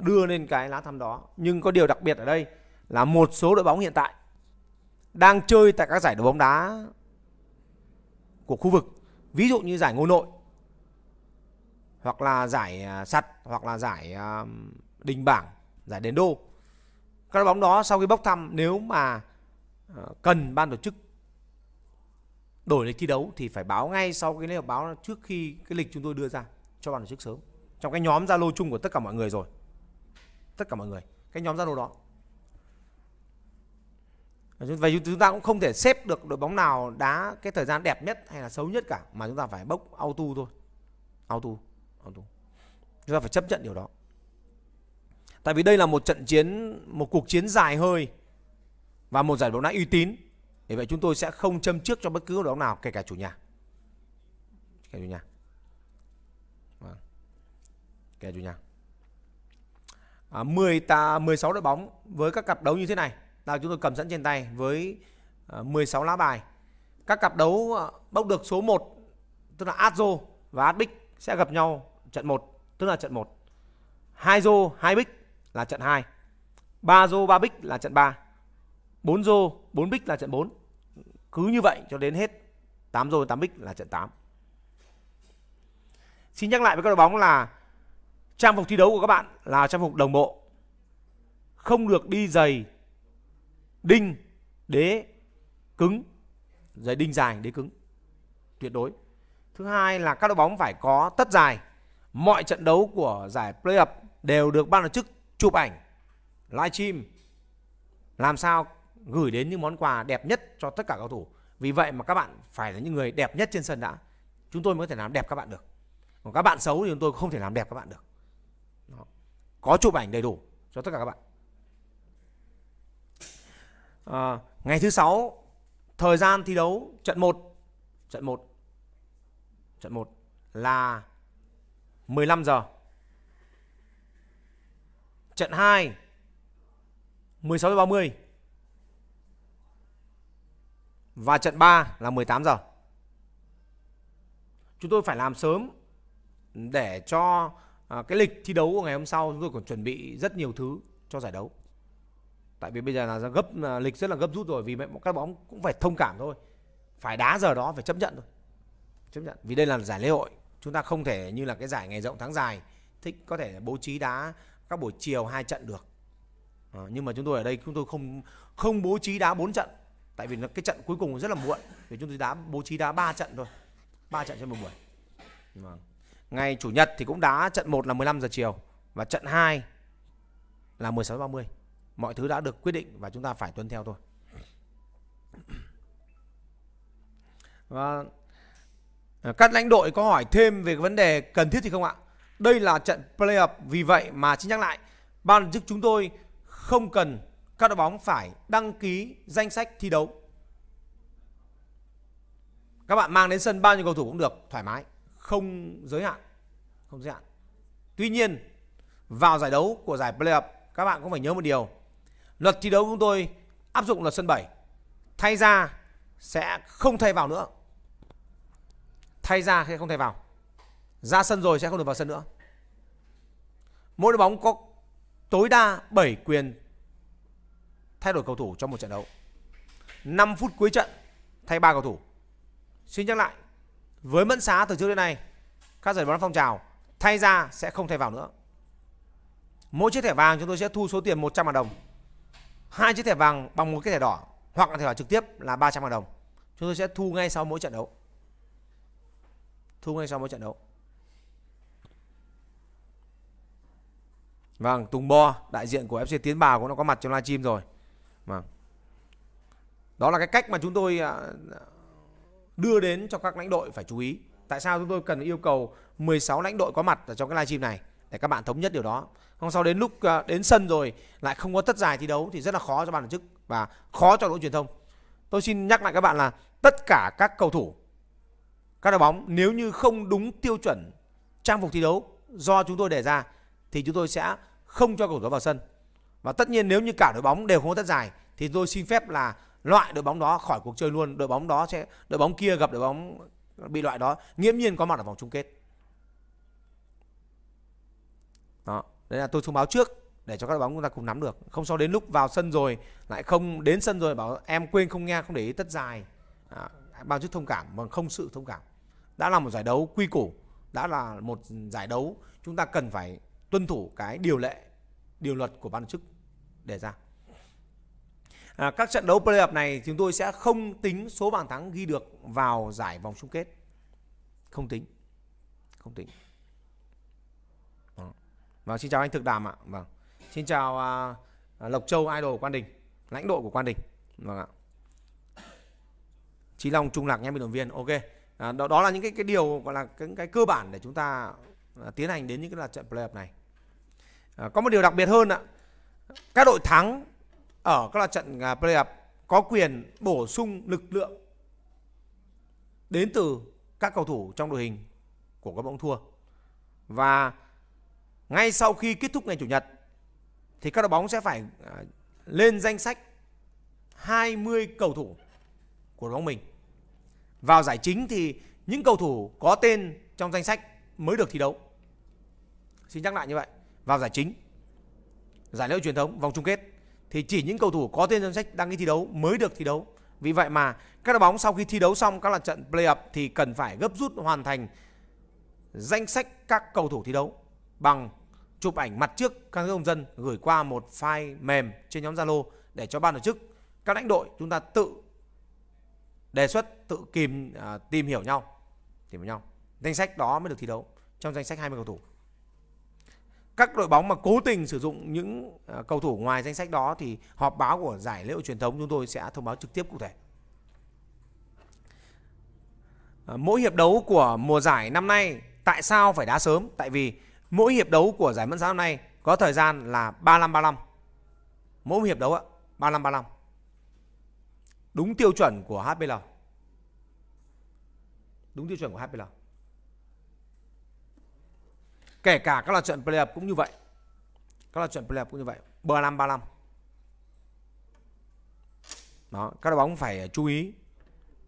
đưa lên cái lá thăm đó. Nhưng có điều đặc biệt ở đây là một số đội bóng hiện tại đang chơi tại các giải đấu bóng đá của khu vực. Ví dụ như giải Ngô Nội hoặc là giải à, Sắt hoặc là giải à, Đình Bảng, giải Đền Đô các đội bóng đó sau khi bốc thăm nếu mà ờ, cần ban tổ chức đổi lịch thi đấu thì phải báo ngay sau cái lễ họp báo trước khi cái lịch chúng tôi đưa ra cho ban tổ chức sớm trong cái nhóm zalo chung của tất cả mọi người rồi tất cả mọi người cái nhóm zalo đó và chúng ta cũng không thể xếp được đội bóng nào đá cái thời gian đẹp nhất hay là xấu nhất cả mà chúng ta phải bốc auto thôi auto auto chúng ta phải chấp nhận điều đó Tại vì đây là một trận chiến, một cuộc chiến dài hơi và một giải đấu đá uy tín. Vì vậy chúng tôi sẽ không châm trước cho bất cứ đội bóng nào kể cả chủ nhà. Kể chủ nhà. Vâng. Kể chủ nhà. À, 10 ta 16 đội bóng với các cặp đấu như thế này là chúng tôi cầm sẵn trên tay với 16 à, lá bài. Các cặp đấu à, bốc được số 1 tức là Adzo và Adbic sẽ gặp nhau trận 1 tức là trận 1. Hai zo hai Bích là trận 2. 3 rô 3 bích là trận 3. 4 rô 4 bích là trận 4. Cứ như vậy cho đến hết 8 rô 8 bích là trận 8. Xin nhắc lại với các đội bóng là trang phục thi đấu của các bạn là trang phục đồng bộ. Không được đi giày đinh đế cứng. Giày đinh dài đế cứng. Tuyệt đối. Thứ hai là các đội bóng phải có tất dài. Mọi trận đấu của giải play-up đều được ban tổ chức chụp ảnh, live stream làm sao gửi đến những món quà đẹp nhất cho tất cả cầu thủ. Vì vậy mà các bạn phải là những người đẹp nhất trên sân đã. Chúng tôi mới có thể làm đẹp các bạn được. Còn các bạn xấu thì chúng tôi không thể làm đẹp các bạn được. Đó. Có chụp ảnh đầy đủ cho tất cả các bạn. À, ngày thứ sáu thời gian thi đấu trận 1 trận 1 trận 1 là 15 giờ trận 2 16 giờ 30 và trận 3 là 18 giờ. Chúng tôi phải làm sớm để cho à, cái lịch thi đấu của ngày hôm sau chúng tôi còn chuẩn bị rất nhiều thứ cho giải đấu. Tại vì bây giờ là gấp à, lịch rất là gấp rút rồi vì các bóng cũng phải thông cảm thôi. Phải đá giờ đó phải chấp nhận thôi. Chấp nhận vì đây là giải lễ hội, chúng ta không thể như là cái giải ngày rộng tháng dài thích có thể bố trí đá các buổi chiều hai trận được à, nhưng mà chúng tôi ở đây chúng tôi không không bố trí đá bốn trận tại vì cái trận cuối cùng rất là muộn thì chúng tôi đá bố trí đá ba trận thôi ba trận trên một buổi mà ngày chủ nhật thì cũng đá trận 1 là 15 giờ chiều và trận 2 là 16:30 mọi thứ đã được quyết định và chúng ta phải tuân theo thôi và à, các lãnh đội có hỏi thêm về vấn đề cần thiết thì không ạ đây là trận playoff vì vậy mà xin nhắc lại, ban chức chúng tôi không cần các đội bóng phải đăng ký danh sách thi đấu. Các bạn mang đến sân bao nhiêu cầu thủ cũng được, thoải mái, không giới hạn, không giới hạn. Tuy nhiên, vào giải đấu của giải playoff, các bạn cũng phải nhớ một điều. Luật thi đấu của chúng tôi áp dụng luật sân 7. Thay ra sẽ không thay vào nữa. Thay ra sẽ không thay vào ra sân rồi sẽ không được vào sân nữa mỗi đội bóng có tối đa 7 quyền thay đổi cầu thủ trong một trận đấu 5 phút cuối trận thay ba cầu thủ xin nhắc lại với mẫn xá từ trước đến nay các giải bóng phong trào thay ra sẽ không thay vào nữa mỗi chiếc thẻ vàng chúng tôi sẽ thu số tiền 100 000 đồng hai chiếc thẻ vàng bằng một cái thẻ đỏ hoặc là thẻ đỏ trực tiếp là 300 000 đồng chúng tôi sẽ thu ngay sau mỗi trận đấu thu ngay sau mỗi trận đấu Vâng, Tùng Bo, đại diện của FC Tiến Bào cũng đã có mặt trong livestream rồi. Vâng. Đó là cái cách mà chúng tôi à, đưa đến cho các lãnh đội phải chú ý. Tại sao chúng tôi cần yêu cầu 16 lãnh đội có mặt ở trong cái livestream này để các bạn thống nhất điều đó. Không sau đến lúc à, đến sân rồi lại không có tất dài thi đấu thì rất là khó cho ban tổ chức và khó cho đội truyền thông. Tôi xin nhắc lại các bạn là tất cả các cầu thủ các đội bóng nếu như không đúng tiêu chuẩn trang phục thi đấu do chúng tôi đề ra thì chúng tôi sẽ không cho cầu thủ vào sân. Và tất nhiên nếu như cả đội bóng đều không có tất giải thì tôi xin phép là loại đội bóng đó khỏi cuộc chơi luôn, đội bóng đó sẽ đội bóng kia gặp đội bóng bị loại đó nghiễm nhiên có mặt ở vòng chung kết. Đó, đấy là tôi thông báo trước để cho các đội bóng chúng ta cùng nắm được. Không sao đến lúc vào sân rồi lại không đến sân rồi bảo em quên không nghe không để ý tất dài. À, bao chút thông cảm mà vâng, không sự thông cảm. Đã là một giải đấu quy củ, đã là một giải đấu chúng ta cần phải tuân thủ cái điều lệ, điều luật của ban tổ chức đề ra. À, các trận đấu playoff này chúng tôi sẽ không tính số bàn thắng ghi được vào giải vòng chung kết. Không tính. Không tính. Vâng, xin chào anh Thực Đàm ạ. Vâng. Xin chào à, à Lộc Châu Idol Quan Đình, lãnh đội của Quan Đình. Vâng ạ. Chí Long Trung Lạc nghe bình luận viên. Ok. À, đó, đó là những cái cái điều gọi là cái, cái cơ bản để chúng ta à, tiến hành đến những cái là trận playoff này à, có một điều đặc biệt hơn ạ các đội thắng ở các loạt trận à, playoff có quyền bổ sung lực lượng đến từ các cầu thủ trong đội hình của các bóng thua và ngay sau khi kết thúc ngày chủ nhật thì các đội bóng sẽ phải à, lên danh sách 20 cầu thủ của đội bóng mình. Vào giải chính thì những cầu thủ có tên trong danh sách mới được thi đấu. Xin nhắc lại như vậy vào giải chính. Giải đấu truyền thống vòng chung kết thì chỉ những cầu thủ có tên danh sách đăng ký thi đấu mới được thi đấu. Vì vậy mà các đội bóng sau khi thi đấu xong các là trận play-up thì cần phải gấp rút hoàn thành danh sách các cầu thủ thi đấu bằng chụp ảnh mặt trước các công dân gửi qua một file mềm trên nhóm Zalo để cho ban tổ chức các lãnh đội chúng ta tự đề xuất tự kìm à, tìm hiểu nhau tìm hiểu nhau danh sách đó mới được thi đấu trong danh sách 20 cầu thủ các đội bóng mà cố tình sử dụng những à, cầu thủ ngoài danh sách đó thì họp báo của giải lễ hội truyền thống chúng tôi sẽ thông báo trực tiếp cụ thể. À, mỗi hiệp đấu của mùa giải năm nay tại sao phải đá sớm? Tại vì mỗi hiệp đấu của giải mẫn giáo năm nay có thời gian là 35 35. Mỗi hiệp đấu ạ, 35 35. Đúng tiêu chuẩn của HPL. Đúng tiêu chuẩn của HPL. Kể cả các loạt trận playoff cũng như vậy. Các loạt trận playoff cũng như vậy. Bờ 5 35. Đó, các đội bóng phải à, chú ý.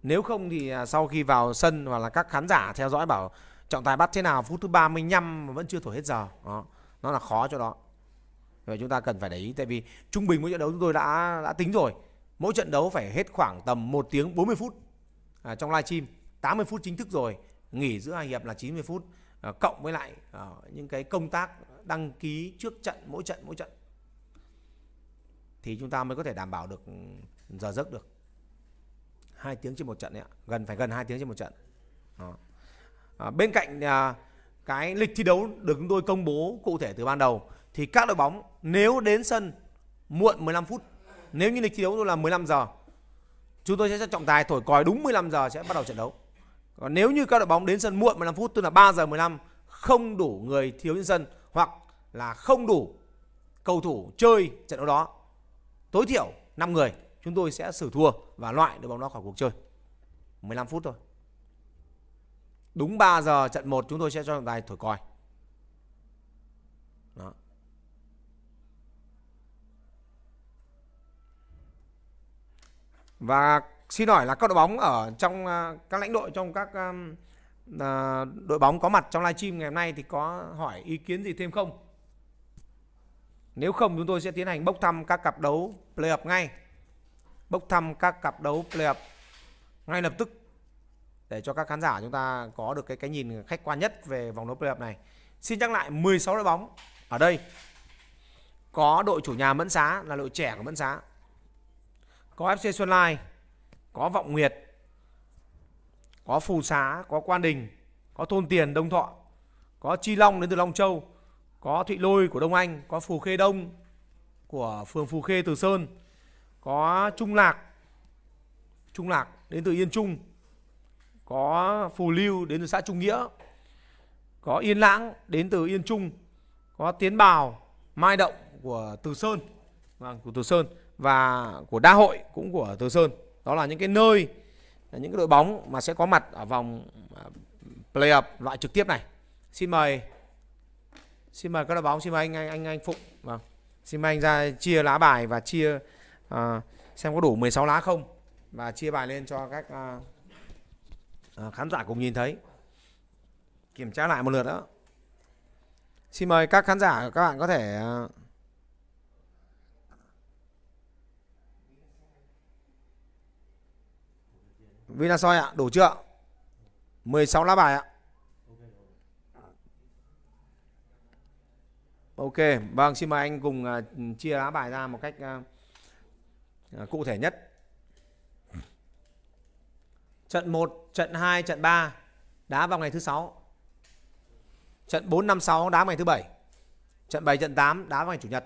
Nếu không thì à, sau khi vào sân hoặc là các khán giả theo dõi bảo trọng tài bắt thế nào phút thứ 35 mà vẫn chưa thổi hết giờ. Đó, nó là khó cho đó. Vậy chúng ta cần phải để ý tại vì trung bình mỗi trận đấu chúng tôi đã đã tính rồi. Mỗi trận đấu phải hết khoảng tầm 1 tiếng 40 phút à, trong livestream, 80 phút chính thức rồi, nghỉ giữa hai hiệp là 90 phút Ờ, cộng với lại ờ, những cái công tác đăng ký trước trận mỗi trận mỗi trận thì chúng ta mới có thể đảm bảo được ừ, giờ giấc được hai tiếng trên một trận đấy ạ gần phải gần hai tiếng trên một trận À, bên cạnh à, cái lịch thi đấu được chúng tôi công bố cụ thể từ ban đầu thì các đội bóng nếu đến sân muộn 15 phút nếu như lịch thi đấu là 15 giờ chúng tôi sẽ cho trọng tài thổi còi đúng 15 giờ sẽ bắt đầu trận đấu còn nếu như các đội bóng đến sân muộn 15 phút tức là 3 giờ 15 không đủ người thiếu trên sân hoặc là không đủ cầu thủ chơi trận đấu đó tối thiểu 5 người chúng tôi sẽ xử thua và loại đội bóng đó khỏi cuộc chơi 15 phút thôi đúng 3 giờ trận 1 chúng tôi sẽ cho trọng tài thổi còi đó. và xin hỏi là các đội bóng ở trong à, các lãnh đội trong các um, à, đội bóng có mặt trong livestream ngày hôm nay thì có hỏi ý kiến gì thêm không? Nếu không chúng tôi sẽ tiến hành bốc thăm các cặp đấu playoff ngay. Bốc thăm các cặp đấu playoff ngay lập tức để cho các khán giả chúng ta có được cái cái nhìn khách quan nhất về vòng đấu playoff này. Xin nhắc lại 16 đội bóng ở đây. Có đội chủ nhà Mẫn Xá là đội trẻ của Mẫn Xá. Có FC Xuân Lai, có vọng nguyệt có phù xá có quan đình có thôn tiền đông thọ có chi long đến từ long châu có thụy lôi của đông anh có phù khê đông của phường phù khê từ sơn có trung lạc trung lạc đến từ yên trung có phù lưu đến từ xã trung nghĩa có yên lãng đến từ yên trung có tiến bào mai động của từ sơn vâng của từ sơn và của đa hội cũng của từ sơn đó là những cái nơi những cái đội bóng mà sẽ có mặt ở vòng à, playoff loại trực tiếp này xin mời xin mời các đội bóng xin mời anh anh anh, anh phụng vâng xin mời anh ra chia lá bài và chia à, xem có đủ 16 lá không và chia bài lên cho các à, à, khán giả cùng nhìn thấy kiểm tra lại một lượt đó xin mời các khán giả các bạn có thể à, vinasoy ạ, đủ chưa? 16 lá bài ạ. Ok, vâng xin mời anh cùng à, chia lá bài ra một cách à, à, cụ thể nhất. Trận 1, trận 2, trận 3 đá vào ngày thứ 6. Trận 4 5 6 đá vào ngày thứ 7. Trận 7 trận 8 đá vào ngày chủ nhật.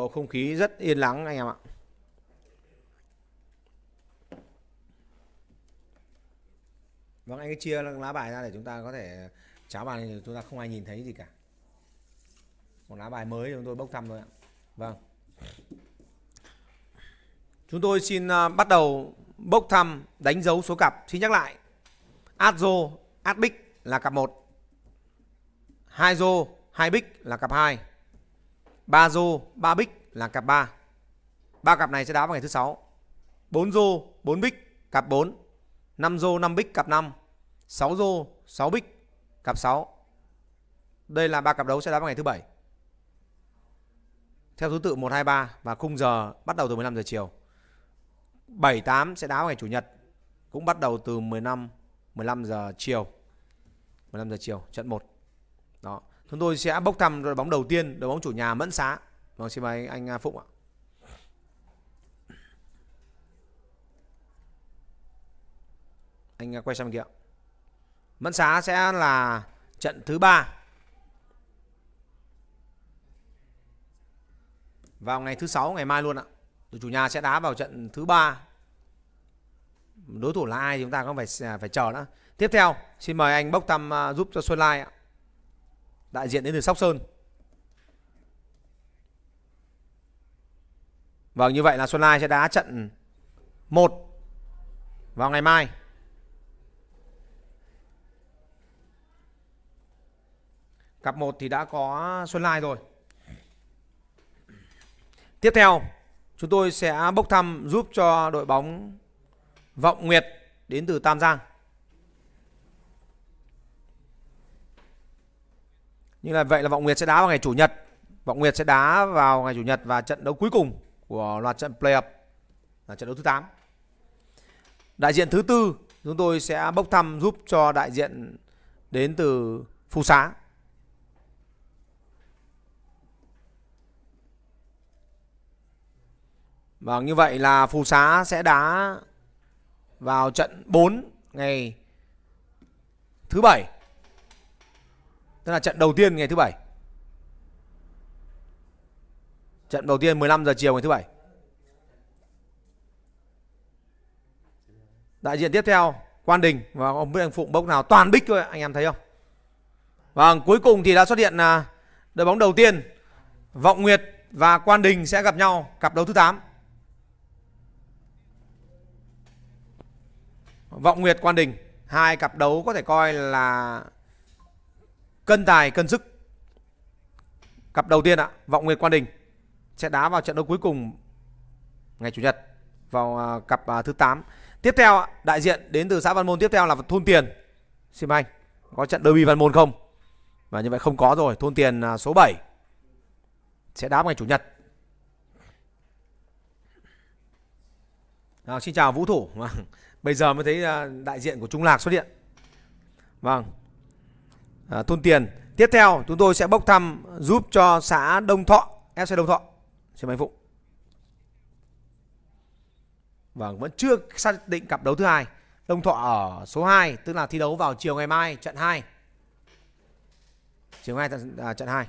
bầu không khí rất yên lắng anh em ạ vâng anh chia lá bài ra để chúng ta có thể cháo bài này chúng ta không ai nhìn thấy gì cả một lá bài mới chúng tôi bốc thăm thôi ạ vâng chúng tôi xin à, bắt đầu bốc thăm đánh dấu số cặp xin nhắc lại Adzo, Adbix là cặp 1 hai Haibix là cặp 2 ba rô, ba bích là cặp 3. Ba cặp này sẽ đá vào ngày thứ sáu. 4 rô, 4 bích, cặp 4. 5 rô, 5 bích, cặp 5. 6 rô, 6 bích, cặp 6. Đây là ba cặp đấu sẽ đá vào ngày thứ bảy. Theo thứ tự 1 2 3 và khung giờ bắt đầu từ 15 giờ chiều. 7 8 sẽ đá vào ngày chủ nhật cũng bắt đầu từ 15 15 giờ chiều. 15 giờ chiều trận 1. Đó. Chúng tôi sẽ bốc thăm đội bóng đầu tiên, đội bóng chủ nhà Mẫn Xá. Vâng, xin mời anh, anh à, Phụng ạ. Anh à, quay sang kia. Mẫn Xá sẽ là trận thứ ba vào ngày thứ sáu ngày mai luôn ạ. Đội chủ nhà sẽ đá vào trận thứ ba. Đối thủ là ai chúng ta cũng phải à, phải chờ nữa. Tiếp theo, xin mời anh bốc thăm giúp cho Xuân Lai ạ. Đại diện đến từ Sóc Sơn Vâng như vậy là Xuân Lai sẽ đá trận 1 vào ngày mai Cặp 1 thì đã có Xuân Lai rồi Tiếp theo chúng tôi sẽ bốc thăm giúp cho đội bóng Vọng Nguyệt đến từ Tam Giang như là vậy là vọng nguyệt sẽ đá vào ngày chủ nhật vọng nguyệt sẽ đá vào ngày chủ nhật và trận đấu cuối cùng của loạt trận playoff là trận đấu thứ 8 đại diện thứ tư chúng tôi sẽ bốc thăm giúp cho đại diện đến từ phú xá Và như vậy là Phú Xá sẽ đá vào trận 4 ngày thứ bảy Tức là trận đầu tiên ngày thứ bảy. Trận đầu tiên 15 giờ chiều ngày thứ bảy. Đại diện tiếp theo Quan Đình và ông biết anh Phụng bốc nào toàn bích thôi anh em thấy không? Và vâng, cuối cùng thì đã xuất hiện là đội bóng đầu tiên Vọng Nguyệt và Quan Đình sẽ gặp nhau cặp đấu thứ 8. Vọng Nguyệt Quan Đình hai cặp đấu có thể coi là Cân tài cân sức Cặp đầu tiên ạ Vọng Nguyệt Quan Đình Sẽ đá vào trận đấu cuối cùng Ngày Chủ nhật Vào à, cặp à, thứ 8 Tiếp theo Đại diện đến từ xã Văn Môn Tiếp theo là Thôn Tiền Xin anh Có trận derby Văn Môn không Và như vậy không có rồi Thôn Tiền à, số 7 Sẽ đá vào ngày Chủ nhật à, Xin chào Vũ Thủ vâng, Bây giờ mới thấy đại diện của Trung Lạc xuất hiện Vâng À, thôn tiền tiếp theo chúng tôi sẽ bốc thăm giúp cho xã Đông Thọ FC Đông Thọ xin mời anh Phụng vâng vẫn chưa xác định cặp đấu thứ hai Đông Thọ ở số 2 tức là thi đấu vào chiều ngày mai trận 2 chiều ngày trận, à, trận 2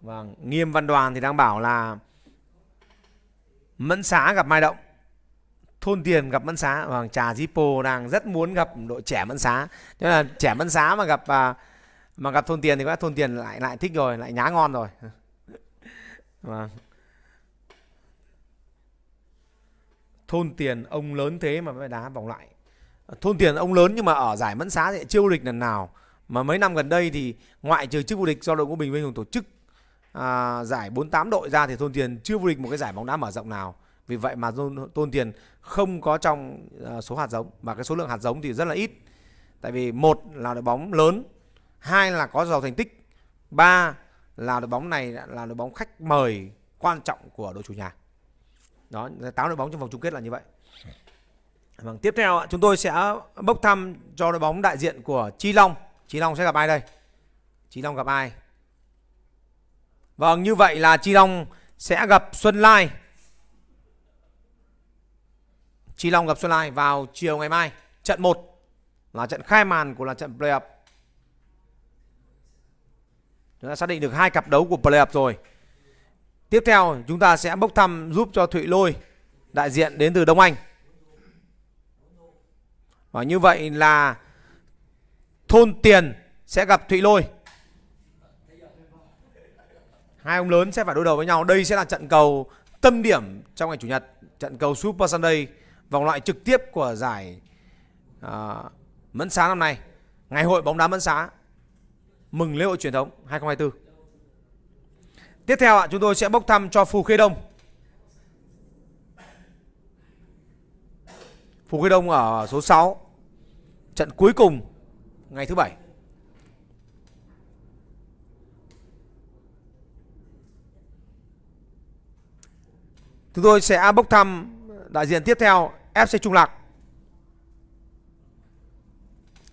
vâng nghiêm văn đoàn thì đang bảo là Mẫn Xá gặp Mai Động thôn tiền gặp mẫn xá hoàng vâng, trà dí pô đang rất muốn gặp đội trẻ mẫn xá thế là trẻ mẫn xá mà gặp à, mà gặp thôn tiền thì các thôn tiền lại lại thích rồi lại nhá ngon rồi mà <laughs> vâng. thôn tiền ông lớn thế mà mới đá vòng lại thôn tiền ông lớn nhưng mà ở giải mẫn xá thì vô địch lần nào mà mấy năm gần đây thì ngoại trừ chức vô địch do đội của bình minh hùng tổ chức à, giải 48 đội ra thì thôn tiền chưa vô địch một cái giải bóng đá mở rộng nào vì vậy mà tôn tiền không có trong ờ, số hạt giống và cái số lượng hạt giống thì rất là ít tại vì một là đội bóng lớn hai là có giàu thành tích ba là đội bóng này là đội bóng khách mời quan trọng của đội chủ nhà đó táo đội bóng trong vòng chung kết là như vậy và vâng, tiếp theo chúng tôi sẽ bốc thăm cho đội bóng đại diện của chi long chi long sẽ gặp ai đây chi long gặp ai vâng như vậy là chi long sẽ gặp xuân lai Chi Long gặp Xuân Lai vào chiều ngày mai. Trận 1 là trận khai màn của là trận playoff. Chúng ta xác định được hai cặp đấu của playoff rồi. Tiếp theo chúng ta sẽ bốc thăm giúp cho Thụy Lôi đại diện đến từ Đông Anh. Và như vậy là Thôn Tiền sẽ gặp Thụy Lôi. Hai ông lớn sẽ phải đối đầu với nhau. Đây sẽ là trận cầu tâm điểm trong ngày chủ nhật, trận cầu Super Sunday vòng loại trực tiếp của giải à, Mẫn Xá năm nay, ngày hội bóng đá Mẫn Xá mừng lễ hội truyền thống 2024. Tiếp theo ạ, chúng tôi sẽ bốc thăm cho Phù Khê Đông. Phù Khê Đông ở số 6 trận cuối cùng ngày thứ bảy. Chúng tôi sẽ bốc thăm đại diện tiếp theo FC Trung Lạc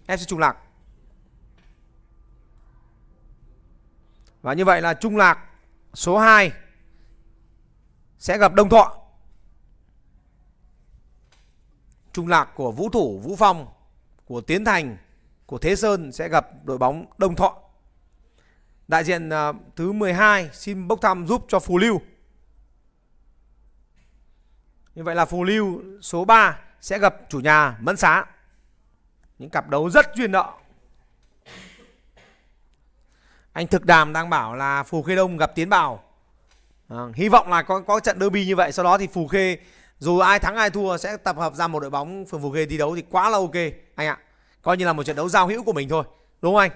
FC Trung Lạc Và như vậy là Trung Lạc số 2 sẽ gặp Đông Thọ Trung Lạc của Vũ Thủ, Vũ Phong, của Tiến Thành, của Thế Sơn sẽ gặp đội bóng Đông Thọ. Đại diện à, thứ 12 xin bốc thăm giúp cho Phù Lưu. Như vậy là phù lưu số 3 sẽ gặp chủ nhà Mẫn Xá. Những cặp đấu rất duyên nợ. Anh Thực Đàm đang bảo là Phù Khê Đông gặp Tiến Bảo. À, hy vọng là có có trận derby như vậy, sau đó thì Phù Khê dù ai thắng ai thua sẽ tập hợp ra một đội bóng phường Phù Khê thi đấu thì quá là ok anh ạ. Coi như là một trận đấu giao hữu của mình thôi, đúng không anh?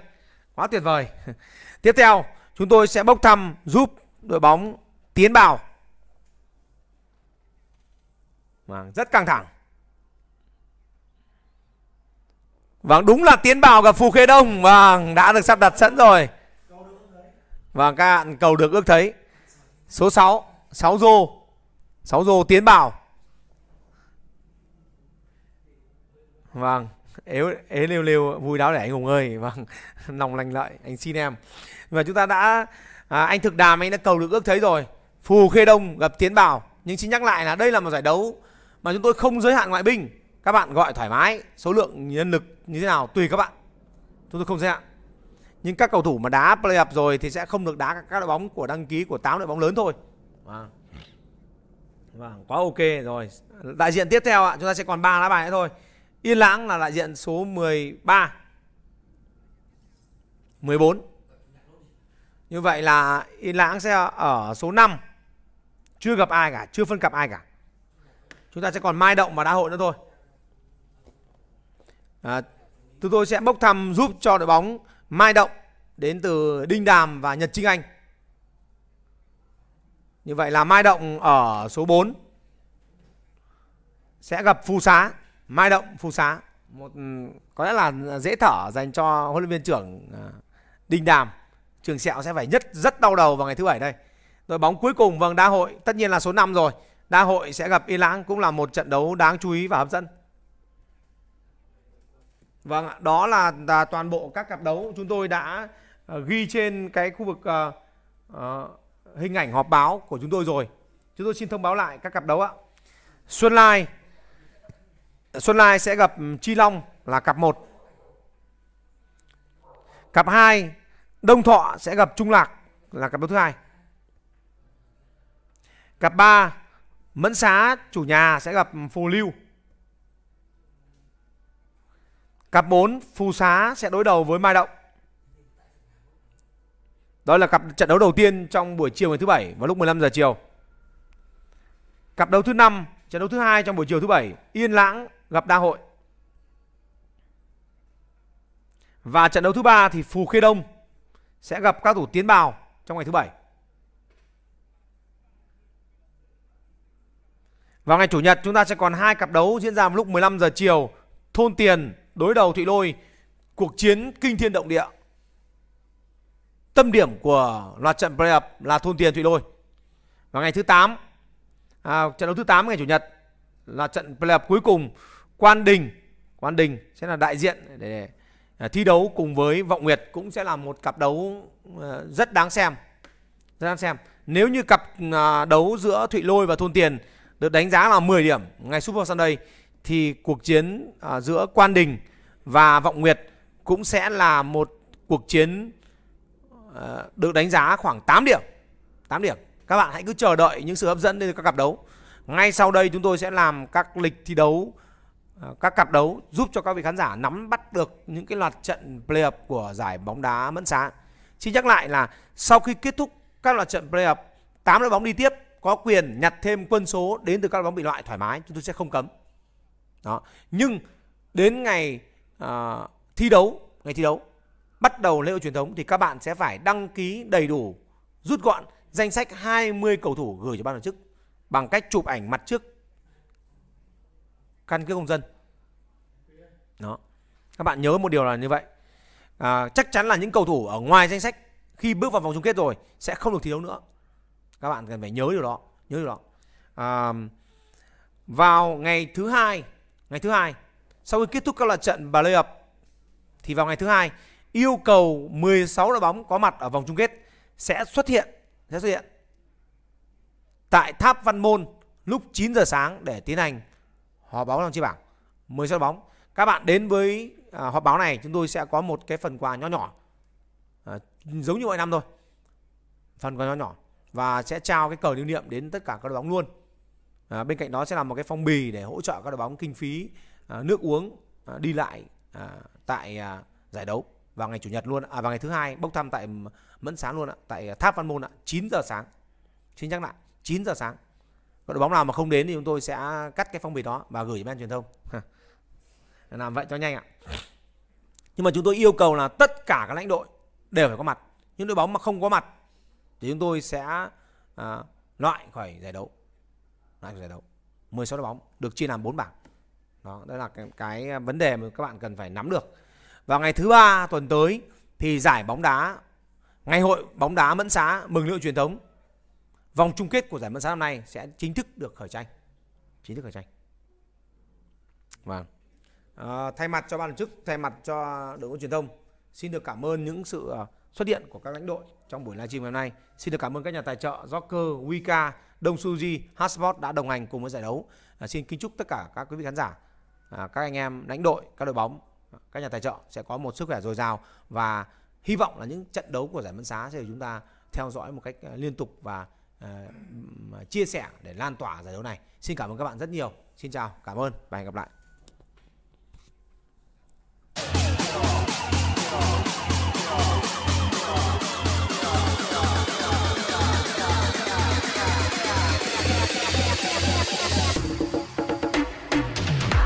Quá tuyệt vời. <laughs> Tiếp theo, chúng tôi sẽ bốc thăm giúp đội bóng Tiến Bảo Vâng, rất căng thẳng. Vâng, đúng là tiến bảo gặp Phù Khê Đông. Vâng, đã được sắp đặt sẵn rồi. và vâng, các bạn cầu được ước thấy. Số 6, 6 rô. 6 rô tiến bảo Vâng, ế, ế liêu liêu vui đáo để anh Hùng ơi. Vâng, <laughs> lòng lành lợi, anh xin em. Và chúng ta đã, à, anh Thực Đàm anh đã cầu được ước thấy rồi. Phù Khê Đông gặp Tiến Bảo. Nhưng xin nhắc lại là đây là một giải đấu mà chúng tôi không giới hạn ngoại binh các bạn gọi thoải mái số lượng nhân lực như thế nào tùy các bạn chúng tôi không giới hạn nhưng các cầu thủ mà đá play up rồi thì sẽ không được đá các đội bóng của đăng ký của 8 đội bóng lớn thôi vâng vâng quá ok rồi đại diện tiếp theo ạ chúng ta sẽ còn ba lá bài nữa thôi yên lãng là đại diện số 13 14 như vậy là yên lãng sẽ ở số 5 chưa gặp ai cả chưa phân cặp ai cả chúng ta sẽ còn mai động và đá hội nữa thôi à, chúng tôi sẽ bốc thăm giúp cho đội bóng mai động đến từ đinh đàm và nhật trinh anh như vậy là mai động ở số 4 sẽ gặp phù xá mai động phù xá một ừ, có lẽ là dễ thở dành cho huấn luyện viên trưởng à, đinh đàm trường sẹo sẽ phải nhất rất đau đầu vào ngày thứ bảy đây đội bóng cuối cùng vâng đá hội tất nhiên là số 5 rồi Na Hội sẽ gặp Y Iran cũng là một trận đấu đáng chú ý và hấp dẫn. Vâng ạ, đó là, là toàn bộ các cặp đấu chúng tôi đã uh, ghi trên cái khu vực uh, uh, hình ảnh họp báo của chúng tôi rồi. Chúng tôi xin thông báo lại các cặp đấu ạ. Xuân Lai Xuân Lai sẽ gặp Chi Long là cặp 1. Cặp 2 Đông Thọ sẽ gặp Trung Lạc là cặp đấu thứ hai. Cặp 3 Mẫn xá chủ nhà sẽ gặp phù lưu. Cặp 4 phù xá sẽ đối đầu với Mai Động. Đó là cặp trận đấu đầu tiên trong buổi chiều ngày thứ bảy vào lúc 15 giờ chiều. Cặp đấu thứ năm trận đấu thứ hai trong buổi chiều thứ bảy Yên Lãng gặp Đa Hội. Và trận đấu thứ ba thì Phù Khê Đông sẽ gặp các thủ tiến bào trong ngày thứ bảy. Vào ngày chủ nhật chúng ta sẽ còn hai cặp đấu diễn ra vào lúc 15 giờ chiều. Thôn Tiền đối đầu Thụy Lôi, cuộc chiến kinh thiên động địa. Tâm điểm của loạt trận play-up là Thôn Tiền Thụy Lôi. Vào ngày thứ 8, à, trận đấu thứ 8 ngày chủ nhật là trận play-up cuối cùng Quan Đình. Quan Đình sẽ là đại diện để à, thi đấu cùng với Vọng Nguyệt cũng sẽ là một cặp đấu à, rất đáng xem. Rất đáng xem. Nếu như cặp à, đấu giữa Thụy Lôi và Thôn Tiền được đánh giá là 10 điểm ngày Super Sunday thì cuộc chiến à, giữa Quan Đình và Vọng Nguyệt cũng sẽ là một cuộc chiến à, được đánh giá khoảng 8 điểm. 8 điểm. Các bạn hãy cứ chờ đợi những sự hấp dẫn từ các cặp đấu. Ngay sau đây chúng tôi sẽ làm các lịch thi đấu à, các cặp đấu giúp cho các vị khán giả nắm bắt được những cái loạt trận play-up của giải bóng đá Mẫn Xá. Xin nhắc lại là sau khi kết thúc các loạt trận play-up, 8 đội bóng đi tiếp có quyền nhặt thêm quân số đến từ các đội bóng bị loại thoải mái chúng tôi sẽ không cấm đó nhưng đến ngày uh, thi đấu ngày thi đấu bắt đầu lễ hội truyền thống thì các bạn sẽ phải đăng ký đầy đủ rút gọn danh sách 20 cầu thủ gửi cho ban tổ chức bằng cách chụp ảnh mặt trước căn cước công dân đó các bạn nhớ một điều là như vậy à, chắc chắn là những cầu thủ ở ngoài danh sách khi bước vào vòng chung kết rồi sẽ không được thi đấu nữa các bạn cần phải nhớ điều đó nhớ điều đó à, vào ngày thứ hai ngày thứ hai sau khi kết thúc các loạt trận và lay up thì vào ngày thứ hai yêu cầu 16 đội bóng có mặt ở vòng chung kết sẽ xuất hiện sẽ xuất hiện tại tháp Văn Môn lúc 9 giờ sáng để tiến hành họp báo trong chi bảng 16 đội bóng các bạn đến với à, họp báo này chúng tôi sẽ có một cái phần quà nhỏ nhỏ à, giống như mọi năm thôi phần quà nhỏ nhỏ và sẽ trao cái cờ lưu niệm đến tất cả các đội bóng luôn à, bên cạnh đó sẽ là một cái phong bì để hỗ trợ các đội bóng kinh phí à, nước uống à, đi lại à, tại à, giải đấu vào ngày chủ nhật luôn à vào ngày thứ hai bốc thăm tại mẫn sáng luôn ạ tại tháp văn môn ạ 9 giờ sáng xin nhắc lại 9 giờ sáng các đội bóng nào mà không đến thì chúng tôi sẽ cắt cái phong bì đó và gửi đến ban truyền thông <laughs> làm vậy cho nhanh ạ nhưng mà chúng tôi yêu cầu là tất cả các lãnh đội đều phải có mặt những đội bóng mà không có mặt thì chúng tôi sẽ à, loại khỏi giải đấu loại khỏi giải đấu 16 đội bóng được chia làm 4 bảng đó đây là cái, cái vấn đề mà các bạn cần phải nắm được vào ngày thứ ba tuần tới thì giải bóng đá ngày hội bóng đá mẫn xá mừng lễ truyền thống vòng chung kết của giải mẫn xá năm nay sẽ chính thức được khởi tranh chính thức khởi tranh vâng à, thay mặt cho ban tổ chức thay mặt cho đội ngũ truyền thông xin được cảm ơn những sự ờ, xuất hiện của các lãnh đội trong buổi livestream ngày hôm nay. Xin được cảm ơn các nhà tài trợ Joker, Wika, Đông Suji, Hasport đã đồng hành cùng với giải đấu. À, xin kính chúc tất cả các quý vị khán giả, à, các anh em lãnh đội, các đội bóng, các nhà tài trợ sẽ có một sức khỏe dồi dào và hy vọng là những trận đấu của giải bóng xá sẽ được chúng ta theo dõi một cách à, liên tục và à, à, chia sẻ để lan tỏa giải đấu này. Xin cảm ơn các bạn rất nhiều. Xin chào, cảm ơn và hẹn gặp lại.